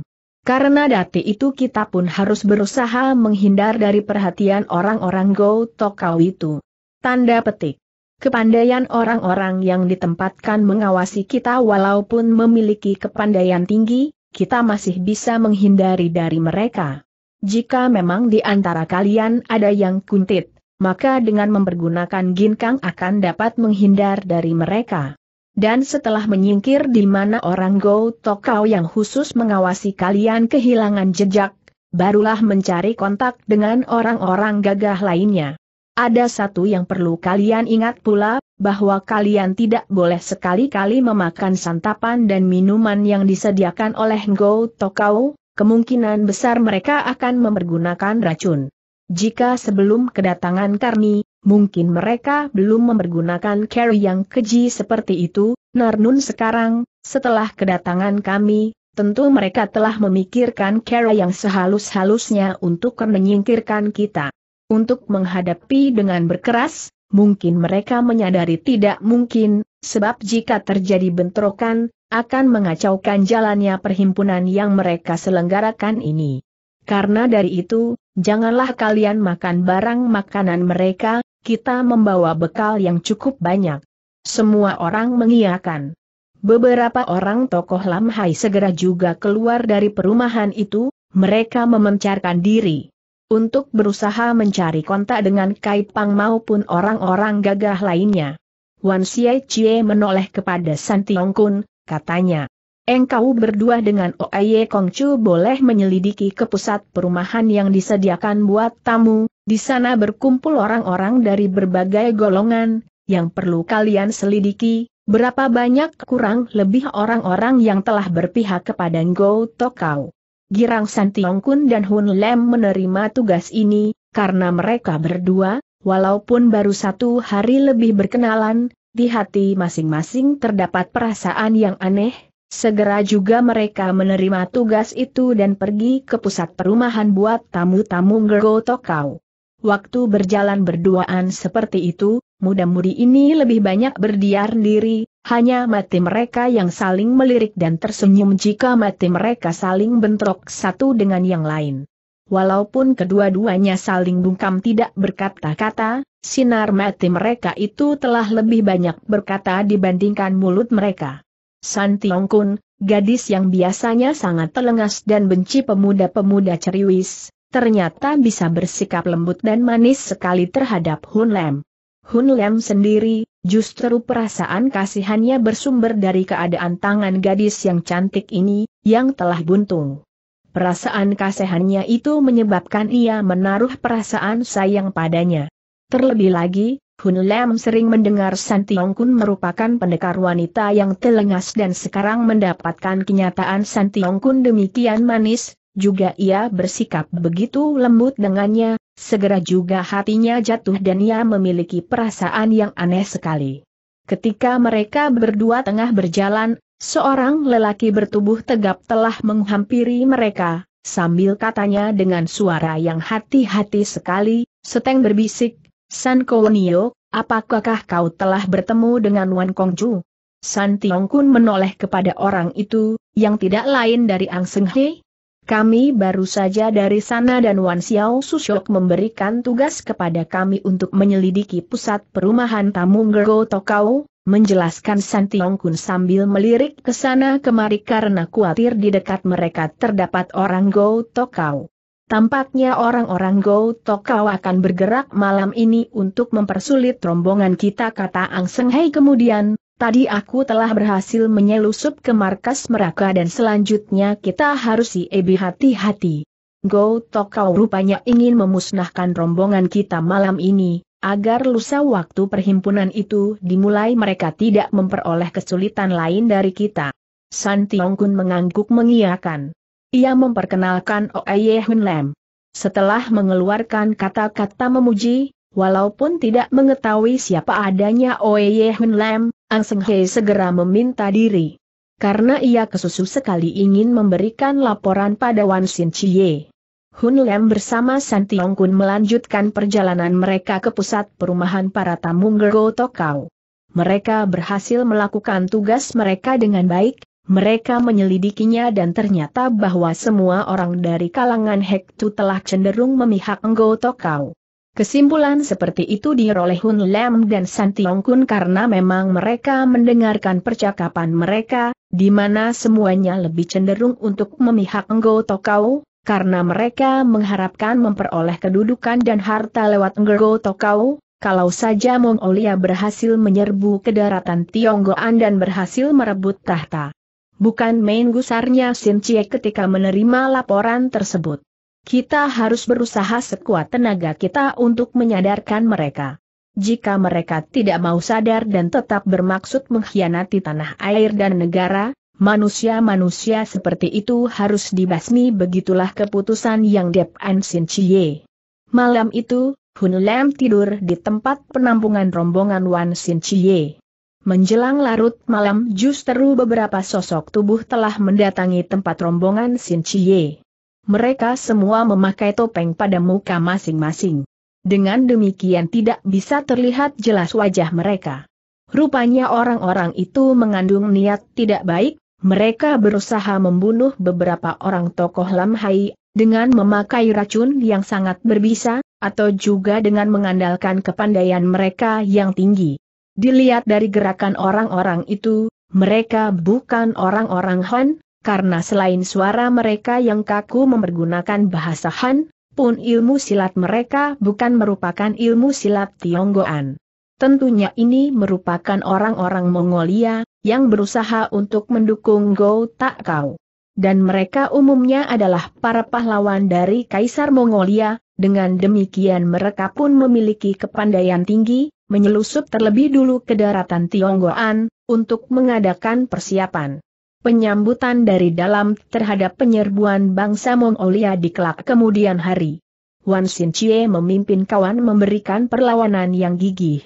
Karena dati itu kita pun harus berusaha menghindar dari perhatian orang-orang Go Tokau itu. Tanda petik. Kepandaian orang-orang yang ditempatkan mengawasi kita walaupun memiliki kepandaian tinggi, kita masih bisa menghindari dari mereka. Jika memang di antara kalian ada yang kuntit, maka dengan mempergunakan ginkang akan dapat menghindar dari mereka. Dan setelah menyingkir di mana orang Go Tokau yang khusus mengawasi kalian kehilangan jejak, barulah mencari kontak dengan orang-orang gagah lainnya. Ada satu yang perlu kalian ingat pula bahwa kalian tidak boleh sekali-kali memakan santapan dan minuman yang disediakan oleh Ngo Tokau, kemungkinan besar mereka akan mempergunakan racun. Jika sebelum kedatangan kami, mungkin mereka belum mempergunakan carry yang keji seperti itu, Narnun sekarang, setelah kedatangan kami, tentu mereka telah memikirkan cara yang sehalus-halusnya untuk menyingkirkan kita. Untuk menghadapi dengan berkeras, mungkin mereka menyadari tidak mungkin, sebab jika terjadi bentrokan, akan mengacaukan jalannya perhimpunan yang mereka selenggarakan ini. Karena dari itu, janganlah kalian makan barang makanan mereka, kita membawa bekal yang cukup banyak. Semua orang mengiakan. Beberapa orang tokoh Lamhai segera juga keluar dari perumahan itu, mereka memencarkan diri untuk berusaha mencari kontak dengan Kai Pang maupun orang-orang gagah lainnya. Wan Siai Chie menoleh kepada San Tiong Kun, katanya. Engkau berdua dengan Oaye Kongcu boleh menyelidiki ke pusat perumahan yang disediakan buat tamu, di sana berkumpul orang-orang dari berbagai golongan, yang perlu kalian selidiki, berapa banyak kurang lebih orang-orang yang telah berpihak kepada Ngo Tokau. Girang San Tiong Kun dan Hun Lem menerima tugas ini, karena mereka berdua, walaupun baru satu hari lebih berkenalan, di hati masing-masing terdapat perasaan yang aneh, segera juga mereka menerima tugas itu dan pergi ke pusat perumahan buat tamu-tamu Gergo Tokau. Waktu berjalan berduaan seperti itu, muda-mudi ini lebih banyak berdiar diri, hanya mati mereka yang saling melirik dan tersenyum jika mati mereka saling bentrok satu dengan yang lain. Walaupun kedua-duanya saling bungkam tidak berkata-kata, sinar mati mereka itu telah lebih banyak berkata dibandingkan mulut mereka. San Tiong Kun, gadis yang biasanya sangat telengas dan benci pemuda-pemuda ceriwis, ternyata bisa bersikap lembut dan manis sekali terhadap Hun Lem. Hun Lem sendiri, justru perasaan kasihannya bersumber dari keadaan tangan gadis yang cantik ini, yang telah buntung. Perasaan kasihannya itu menyebabkan ia menaruh perasaan sayang padanya. Terlebih lagi, Hun Lem sering mendengar San Tiong Kun merupakan pendekar wanita yang telengas dan sekarang mendapatkan kenyataan San Tiong Kun demikian manis, juga ia bersikap begitu lembut dengannya, segera juga hatinya jatuh dan ia memiliki perasaan yang aneh sekali. Ketika mereka berdua tengah berjalan, seorang lelaki bertubuh tegap telah menghampiri mereka, sambil katanya dengan suara yang hati-hati sekali, seteng berbisik, San Kowenio, apakah kau telah bertemu dengan Wan Kongju? San Kun menoleh kepada orang itu, yang tidak lain dari Ang Seng He, kami baru saja dari sana dan Wan Xiao Sushok memberikan tugas kepada kami untuk menyelidiki pusat perumahan tamu Gergo Tokau, menjelaskan San Tiong Kun sambil melirik ke sana kemari karena khawatir di dekat mereka terdapat orang Go Tokau. Tampaknya orang-orang Go Tokau akan bergerak malam ini untuk mempersulit rombongan kita kata Ang Seng Hai kemudian, Tadi aku telah berhasil menyelusup ke markas mereka dan selanjutnya kita harus ebi hati-hati. Go Tokau rupanya ingin memusnahkan rombongan kita malam ini, agar lusa waktu perhimpunan itu dimulai mereka tidak memperoleh kesulitan lain dari kita. San Tiongkun mengangguk mengiyakan. Ia memperkenalkan Oeye Hun Lam, Setelah mengeluarkan kata-kata memuji, Walaupun tidak mengetahui siapa adanya Oye Hun Lam, Ang Seng Hei segera meminta diri. Karena ia kesusu sekali ingin memberikan laporan pada Wan Sin Chie. Hun Lam bersama San Tiong Kun melanjutkan perjalanan mereka ke pusat perumahan para tamu Gergo Tokau. Mereka berhasil melakukan tugas mereka dengan baik, mereka menyelidikinya dan ternyata bahwa semua orang dari kalangan Hektu telah cenderung memihak Ngo Tokau. Kesimpulan seperti itu diroleh Hun Lam dan San Tiong Kun karena memang mereka mendengarkan percakapan mereka, di mana semuanya lebih cenderung untuk memihak Enggo Tokau, karena mereka mengharapkan memperoleh kedudukan dan harta lewat Enggo Tokau, kalau saja Mongolia berhasil menyerbu ke daratan Tionggoan dan berhasil merebut tahta. Bukan main gusarnya Sin Chie ketika menerima laporan tersebut. Kita harus berusaha sekuat tenaga kita untuk menyadarkan mereka. Jika mereka tidak mau sadar dan tetap bermaksud mengkhianati tanah air dan negara, manusia-manusia seperti itu harus dibasmi begitulah keputusan yang Dep An Sin Chie. Malam itu, Hun Lam tidur di tempat penampungan rombongan Wan Sin Chie. Menjelang larut malam justru beberapa sosok tubuh telah mendatangi tempat rombongan Sin Chie. Mereka semua memakai topeng pada muka masing-masing. Dengan demikian tidak bisa terlihat jelas wajah mereka. Rupanya orang-orang itu mengandung niat tidak baik, mereka berusaha membunuh beberapa orang tokoh lamhai dengan memakai racun yang sangat berbisa, atau juga dengan mengandalkan kepandaian mereka yang tinggi. Dilihat dari gerakan orang-orang itu, mereka bukan orang-orang Han, karena selain suara mereka yang kaku mempergunakan bahasa Han, pun ilmu silat mereka bukan merupakan ilmu silat Tionggoan. Tentunya ini merupakan orang-orang Mongolia, yang berusaha untuk mendukung Go Tak Kau. Dan mereka umumnya adalah para pahlawan dari Kaisar Mongolia, dengan demikian mereka pun memiliki kepandaian tinggi, menyelusup terlebih dulu ke daratan Tionggoan, untuk mengadakan persiapan penyambutan dari dalam terhadap penyerbuan bangsa Mongolia di kelak kemudian hari. Wan Xinjie memimpin kawan memberikan perlawanan yang gigih.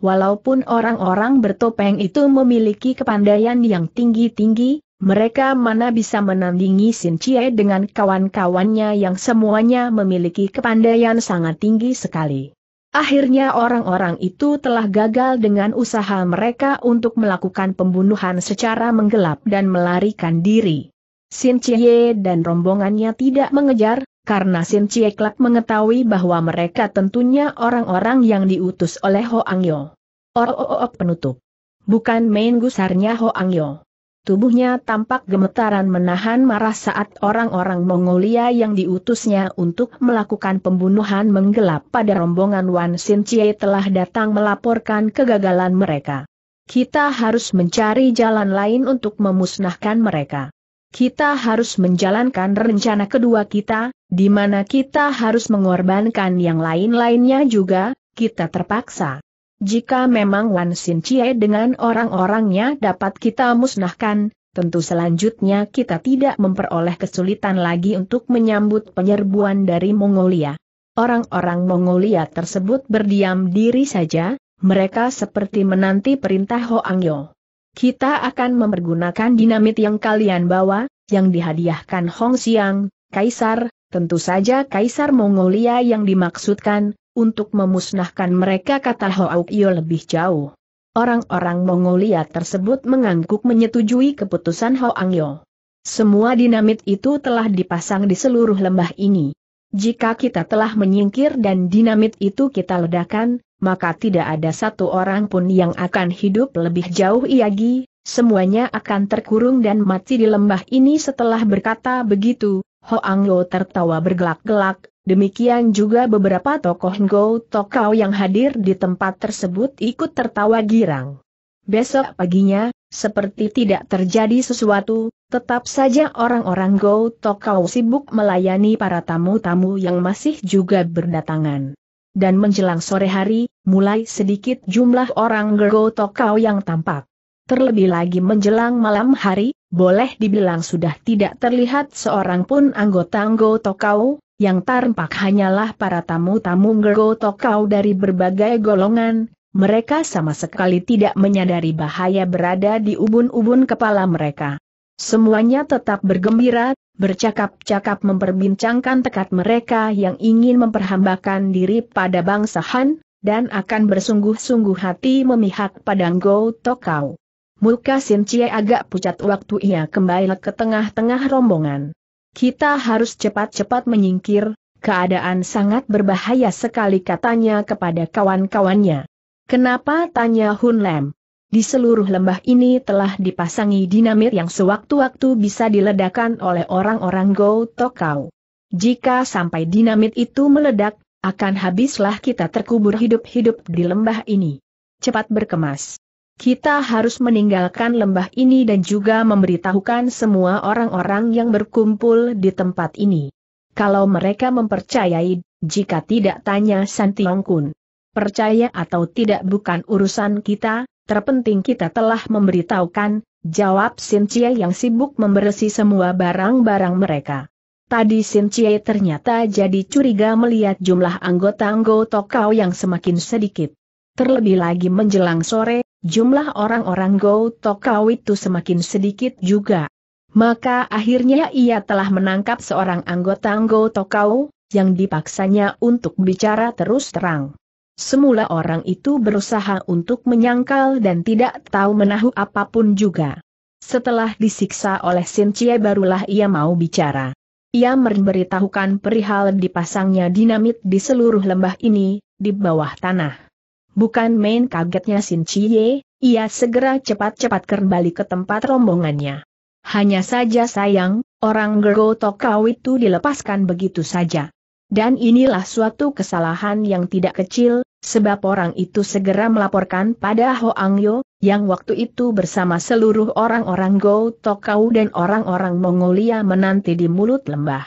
Walaupun orang-orang bertopeng itu memiliki kepandaian yang tinggi-tinggi, mereka mana bisa menandingi Xinjie dengan kawan-kawannya yang semuanya memiliki kepandaian sangat tinggi sekali. Akhirnya orang-orang itu telah gagal dengan usaha mereka untuk melakukan pembunuhan secara menggelap dan melarikan diri. Sin Chie dan rombongannya tidak mengejar, karena Sin Chie Klak mengetahui bahwa mereka tentunya orang-orang yang diutus oleh Ho Angyo. Oh, oh, oh, oh penutup. Bukan main gusarnya Ho Yo. Tubuhnya tampak gemetaran menahan marah saat orang-orang Mongolia yang diutusnya untuk melakukan pembunuhan menggelap pada rombongan Wan Sin Chie telah datang melaporkan kegagalan mereka. Kita harus mencari jalan lain untuk memusnahkan mereka. Kita harus menjalankan rencana kedua kita, di mana kita harus mengorbankan yang lain-lainnya juga, kita terpaksa. Jika memang Wan Sin Chie dengan orang-orangnya dapat kita musnahkan, tentu selanjutnya kita tidak memperoleh kesulitan lagi untuk menyambut penyerbuan dari Mongolia. Orang-orang Mongolia tersebut berdiam diri saja, mereka seperti menanti perintah Hoang Yo. Kita akan mempergunakan dinamit yang kalian bawa, yang dihadiahkan Hong Xiang, Kaisar, tentu saja Kaisar Mongolia yang dimaksudkan, untuk memusnahkan mereka kata Hoaukyo lebih jauh. Orang-orang Mongolia tersebut mengangguk menyetujui keputusan Angyo. Semua dinamit itu telah dipasang di seluruh lembah ini. Jika kita telah menyingkir dan dinamit itu kita ledakan, maka tidak ada satu orang pun yang akan hidup lebih jauh Iagi, semuanya akan terkurung dan mati di lembah ini setelah berkata begitu, Hoang Angyo tertawa bergelak-gelak, Demikian juga beberapa tokoh Ngo Tokau yang hadir di tempat tersebut ikut tertawa girang. Besok paginya, seperti tidak terjadi sesuatu, tetap saja orang-orang Ngo Tokau sibuk melayani para tamu-tamu yang masih juga berdatangan. Dan menjelang sore hari, mulai sedikit jumlah orang Go Tokau yang tampak. Terlebih lagi menjelang malam hari, boleh dibilang sudah tidak terlihat seorang pun anggota Ngo Tokau, yang tampak hanyalah para tamu-tamu Tokau dari berbagai golongan, mereka sama sekali tidak menyadari bahaya berada di ubun-ubun kepala mereka. Semuanya tetap bergembira, bercakap-cakap memperbincangkan tekad mereka yang ingin memperhambakan diri pada bangsa Han, dan akan bersungguh-sungguh hati memihak pada Go Tokau. Muka Sin Cie agak pucat waktu ia kembali ke tengah-tengah rombongan. Kita harus cepat-cepat menyingkir, keadaan sangat berbahaya sekali katanya kepada kawan-kawannya. Kenapa tanya Hun Lem? Di seluruh lembah ini telah dipasangi dinamit yang sewaktu-waktu bisa diledakkan oleh orang-orang Go Tokau. Jika sampai dinamit itu meledak, akan habislah kita terkubur hidup-hidup di lembah ini. Cepat berkemas kita harus meninggalkan lembah ini dan juga memberitahukan semua orang-orang yang berkumpul di tempat ini. Kalau mereka mempercayai, jika tidak tanya Santiong Kun. Percaya atau tidak bukan urusan kita, terpenting kita telah memberitahukan, jawab Chie yang sibuk membersih semua barang-barang mereka. Tadi Chie ternyata jadi curiga melihat jumlah anggota-anggota kau yang semakin sedikit. Terlebih lagi menjelang sore, jumlah orang-orang Go Tokau itu semakin sedikit juga. Maka akhirnya ia telah menangkap seorang anggota Go Tokau, yang dipaksanya untuk bicara terus terang. Semula orang itu berusaha untuk menyangkal dan tidak tahu menahu apapun juga. Setelah disiksa oleh Chie barulah ia mau bicara. Ia memberitahukan perihal dipasangnya dinamit di seluruh lembah ini, di bawah tanah. Bukan main kagetnya Sin Chie, ia segera cepat-cepat kembali ke tempat rombongannya. Hanya saja sayang, orang Gero Tokau itu dilepaskan begitu saja. Dan inilah suatu kesalahan yang tidak kecil, sebab orang itu segera melaporkan pada Hoang Yo, yang waktu itu bersama seluruh orang-orang Go Tokau dan orang-orang Mongolia menanti di mulut lembah.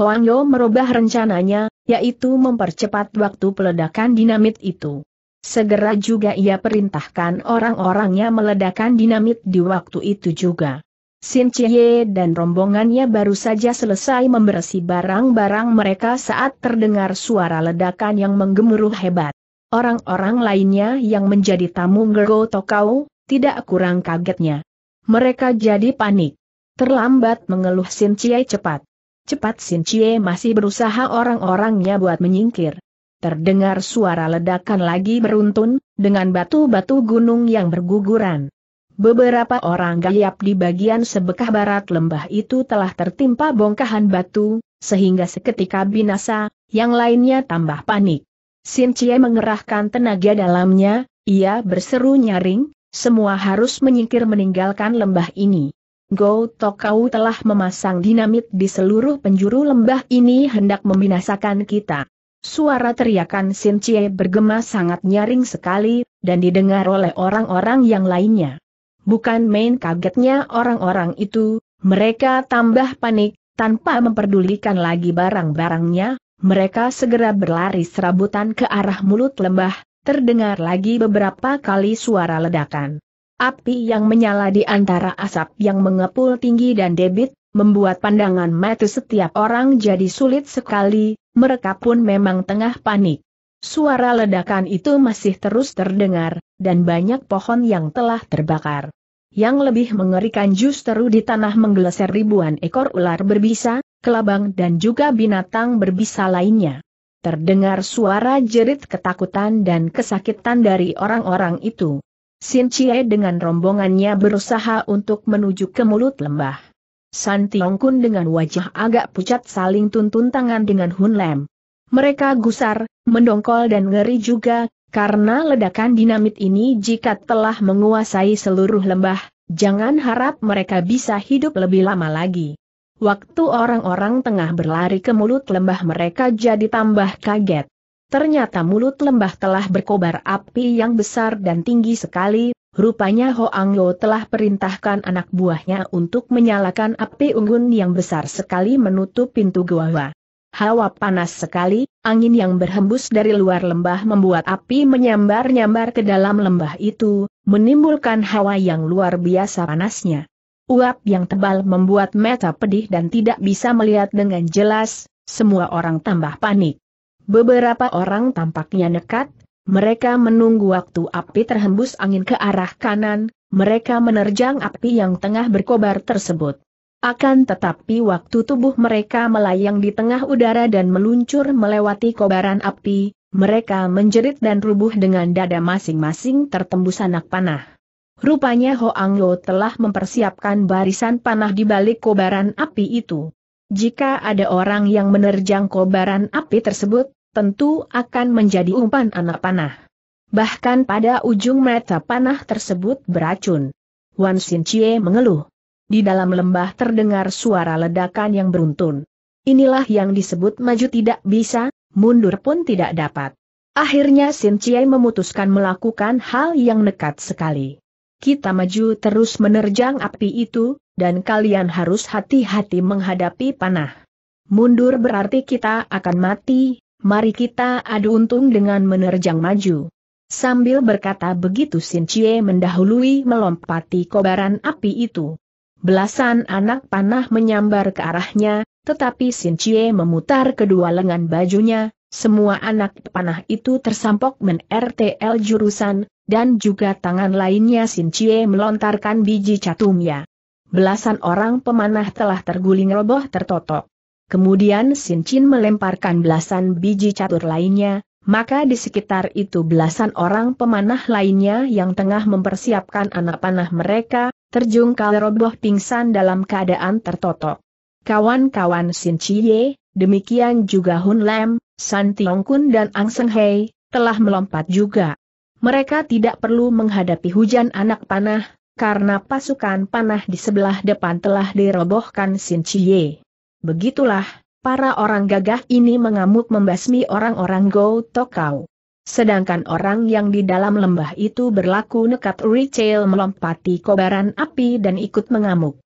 Hoang Yo merubah rencananya, yaitu mempercepat waktu peledakan dinamit itu. Segera juga ia perintahkan orang-orangnya meledakkan dinamit di waktu itu juga. Sin Chie dan rombongannya baru saja selesai membersih barang-barang mereka saat terdengar suara ledakan yang menggemuruh hebat. Orang-orang lainnya yang menjadi tamu Ngergo Tokau, tidak kurang kagetnya. Mereka jadi panik. Terlambat mengeluh Sin Chie cepat. Cepat Sin Chie masih berusaha orang-orangnya buat menyingkir terdengar suara ledakan lagi beruntun, dengan batu-batu gunung yang berguguran. Beberapa orang gayap di bagian sebekah barat lembah itu telah tertimpa bongkahan batu, sehingga seketika binasa, yang lainnya tambah panik. Sin Cie mengerahkan tenaga dalamnya, ia berseru nyaring, semua harus menyingkir meninggalkan lembah ini. Go Tokau telah memasang dinamit di seluruh penjuru lembah ini hendak membinasakan kita. Suara teriakan Sin Chie bergema sangat nyaring sekali, dan didengar oleh orang-orang yang lainnya. Bukan main kagetnya orang-orang itu, mereka tambah panik, tanpa memperdulikan lagi barang-barangnya, mereka segera berlari serabutan ke arah mulut lembah, terdengar lagi beberapa kali suara ledakan. Api yang menyala di antara asap yang mengepul tinggi dan debit, membuat pandangan mata setiap orang jadi sulit sekali, mereka pun memang tengah panik. Suara ledakan itu masih terus terdengar, dan banyak pohon yang telah terbakar. Yang lebih mengerikan justru di tanah menggeleser ribuan ekor ular berbisa, kelabang dan juga binatang berbisa lainnya. Terdengar suara jerit ketakutan dan kesakitan dari orang-orang itu. Sin Chie dengan rombongannya berusaha untuk menuju ke mulut lembah. San Tiong Kun dengan wajah agak pucat saling tuntun tangan dengan Hun Lem. Mereka gusar, mendongkol dan ngeri juga, karena ledakan dinamit ini jika telah menguasai seluruh lembah, jangan harap mereka bisa hidup lebih lama lagi. Waktu orang-orang tengah berlari ke mulut lembah mereka jadi tambah kaget. Ternyata mulut lembah telah berkobar api yang besar dan tinggi sekali, Rupanya Ho Lo telah perintahkan anak buahnya untuk menyalakan api unggun yang besar sekali menutup pintu gua. Hawa panas sekali, angin yang berhembus dari luar lembah membuat api menyambar-nyambar ke dalam lembah itu, menimbulkan hawa yang luar biasa panasnya. Uap yang tebal membuat mata pedih dan tidak bisa melihat dengan jelas, semua orang tambah panik. Beberapa orang tampaknya nekat, mereka menunggu waktu api terhembus angin ke arah kanan, mereka menerjang api yang tengah berkobar tersebut. Akan tetapi waktu tubuh mereka melayang di tengah udara dan meluncur melewati kobaran api, mereka menjerit dan rubuh dengan dada masing-masing tertembus anak panah. Rupanya Hoang Lo telah mempersiapkan barisan panah di balik kobaran api itu. Jika ada orang yang menerjang kobaran api tersebut, tentu akan menjadi umpan anak panah. Bahkan pada ujung mata panah tersebut beracun. Wan Xin Chie mengeluh. Di dalam lembah terdengar suara ledakan yang beruntun. Inilah yang disebut maju tidak bisa, mundur pun tidak dapat. Akhirnya Xin Chie memutuskan melakukan hal yang nekat sekali. Kita maju terus menerjang api itu, dan kalian harus hati-hati menghadapi panah. Mundur berarti kita akan mati, Mari kita adu untung dengan menerjang maju. Sambil berkata begitu Sin Chie mendahului melompati kobaran api itu. Belasan anak panah menyambar ke arahnya, tetapi Sin Chie memutar kedua lengan bajunya, semua anak panah itu tersampok men RTL jurusan, dan juga tangan lainnya Sin Chie melontarkan biji catumnya. Belasan orang pemanah telah terguling roboh tertotok. Kemudian Sin Chin melemparkan belasan biji catur lainnya, maka di sekitar itu belasan orang pemanah lainnya yang tengah mempersiapkan anak panah mereka, terjungkal roboh pingsan dalam keadaan tertotok. Kawan-kawan Sin Chie, demikian juga Hun Lam, San Tiong Kun dan Ang Seng Hei, telah melompat juga. Mereka tidak perlu menghadapi hujan anak panah, karena pasukan panah di sebelah depan telah dirobohkan Sin Chie. Begitulah, para orang gagah ini mengamuk membasmi orang-orang Go Tokau. Sedangkan orang yang di dalam lembah itu berlaku nekat Retail melompati kobaran api dan ikut mengamuk.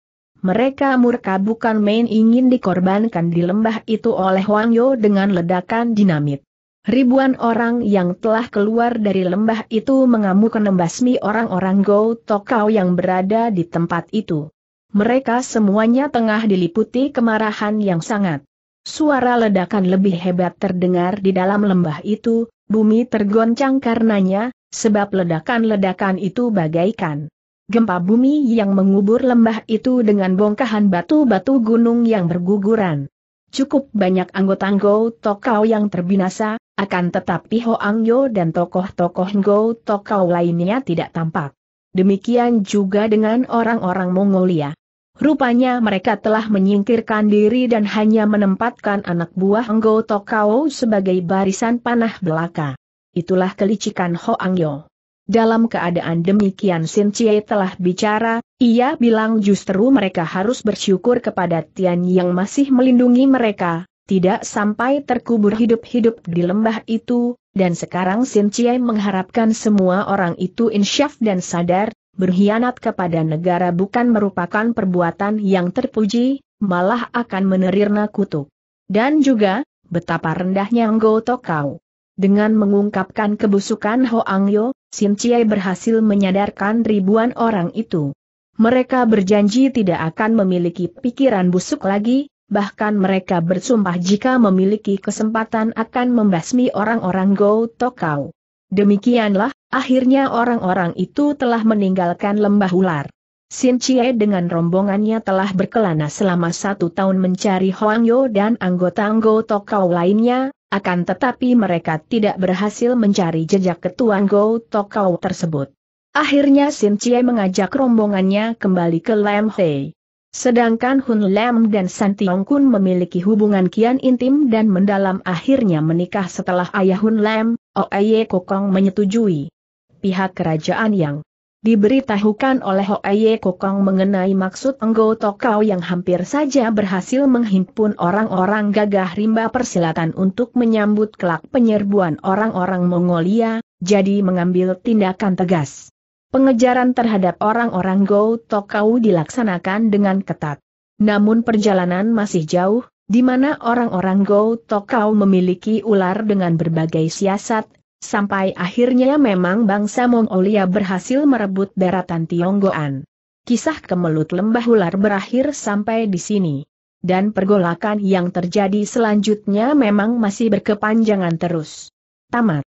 Mereka murka bukan main ingin dikorbankan di lembah itu oleh Wang Yo dengan ledakan dinamit. Ribuan orang yang telah keluar dari lembah itu mengamuk menembasmi orang-orang Go Tokau yang berada di tempat itu mereka semuanya tengah diliputi kemarahan yang sangat. Suara ledakan lebih hebat terdengar di dalam lembah itu, bumi tergoncang karenanya, sebab ledakan-ledakan itu bagaikan gempa bumi yang mengubur lembah itu dengan bongkahan batu-batu gunung yang berguguran. Cukup banyak anggota Ngo Tokau yang terbinasa, akan tetapi Hoang Yo dan tokoh-tokoh Ngo Tokau lainnya tidak tampak. Demikian juga dengan orang-orang Mongolia. Rupanya mereka telah menyingkirkan diri dan hanya menempatkan anak buah Anggo Tokao sebagai barisan panah belaka. Itulah kelicikan Ho Angyo. Dalam keadaan demikian Sin Chie telah bicara, ia bilang justru mereka harus bersyukur kepada Tian yang masih melindungi mereka, tidak sampai terkubur hidup-hidup di lembah itu, dan sekarang Sin Chie mengharapkan semua orang itu insyaf dan sadar, berkhianat kepada negara bukan merupakan perbuatan yang terpuji, malah akan menerirna kutuk. Dan juga, betapa rendahnya Nggo Tokau. Dengan mengungkapkan kebusukan Hoang Yo, Sin Chie berhasil menyadarkan ribuan orang itu. Mereka berjanji tidak akan memiliki pikiran busuk lagi, bahkan mereka bersumpah jika memiliki kesempatan akan membasmi orang-orang Go Tokau. Demikianlah, akhirnya orang-orang itu telah meninggalkan lembah ular. Sin Chie dengan rombongannya telah berkelana selama satu tahun mencari Hoang Yo dan anggota-anggota Kau lainnya, akan tetapi mereka tidak berhasil mencari jejak ketua anggota Kau tersebut. Akhirnya Sin Chie mengajak rombongannya kembali ke Lam Hei. Sedangkan Hun Lem dan San Tiong Kun memiliki hubungan kian intim dan mendalam akhirnya menikah setelah ayah Hun Lem, Oeye oh Kokong menyetujui. Pihak kerajaan yang diberitahukan oleh Oeye oh Kokong mengenai maksud Enggo Tokau yang hampir saja berhasil menghimpun orang-orang gagah rimba persilatan untuk menyambut kelak penyerbuan orang-orang Mongolia, jadi mengambil tindakan tegas. Pengejaran terhadap orang-orang Go Tokau dilaksanakan dengan ketat. Namun perjalanan masih jauh, di mana orang-orang Go Tokau memiliki ular dengan berbagai siasat, sampai akhirnya memang bangsa Mongolia berhasil merebut daratan Tionggoan. Kisah kemelut lembah ular berakhir sampai di sini. Dan pergolakan yang terjadi selanjutnya memang masih berkepanjangan terus. Tamat.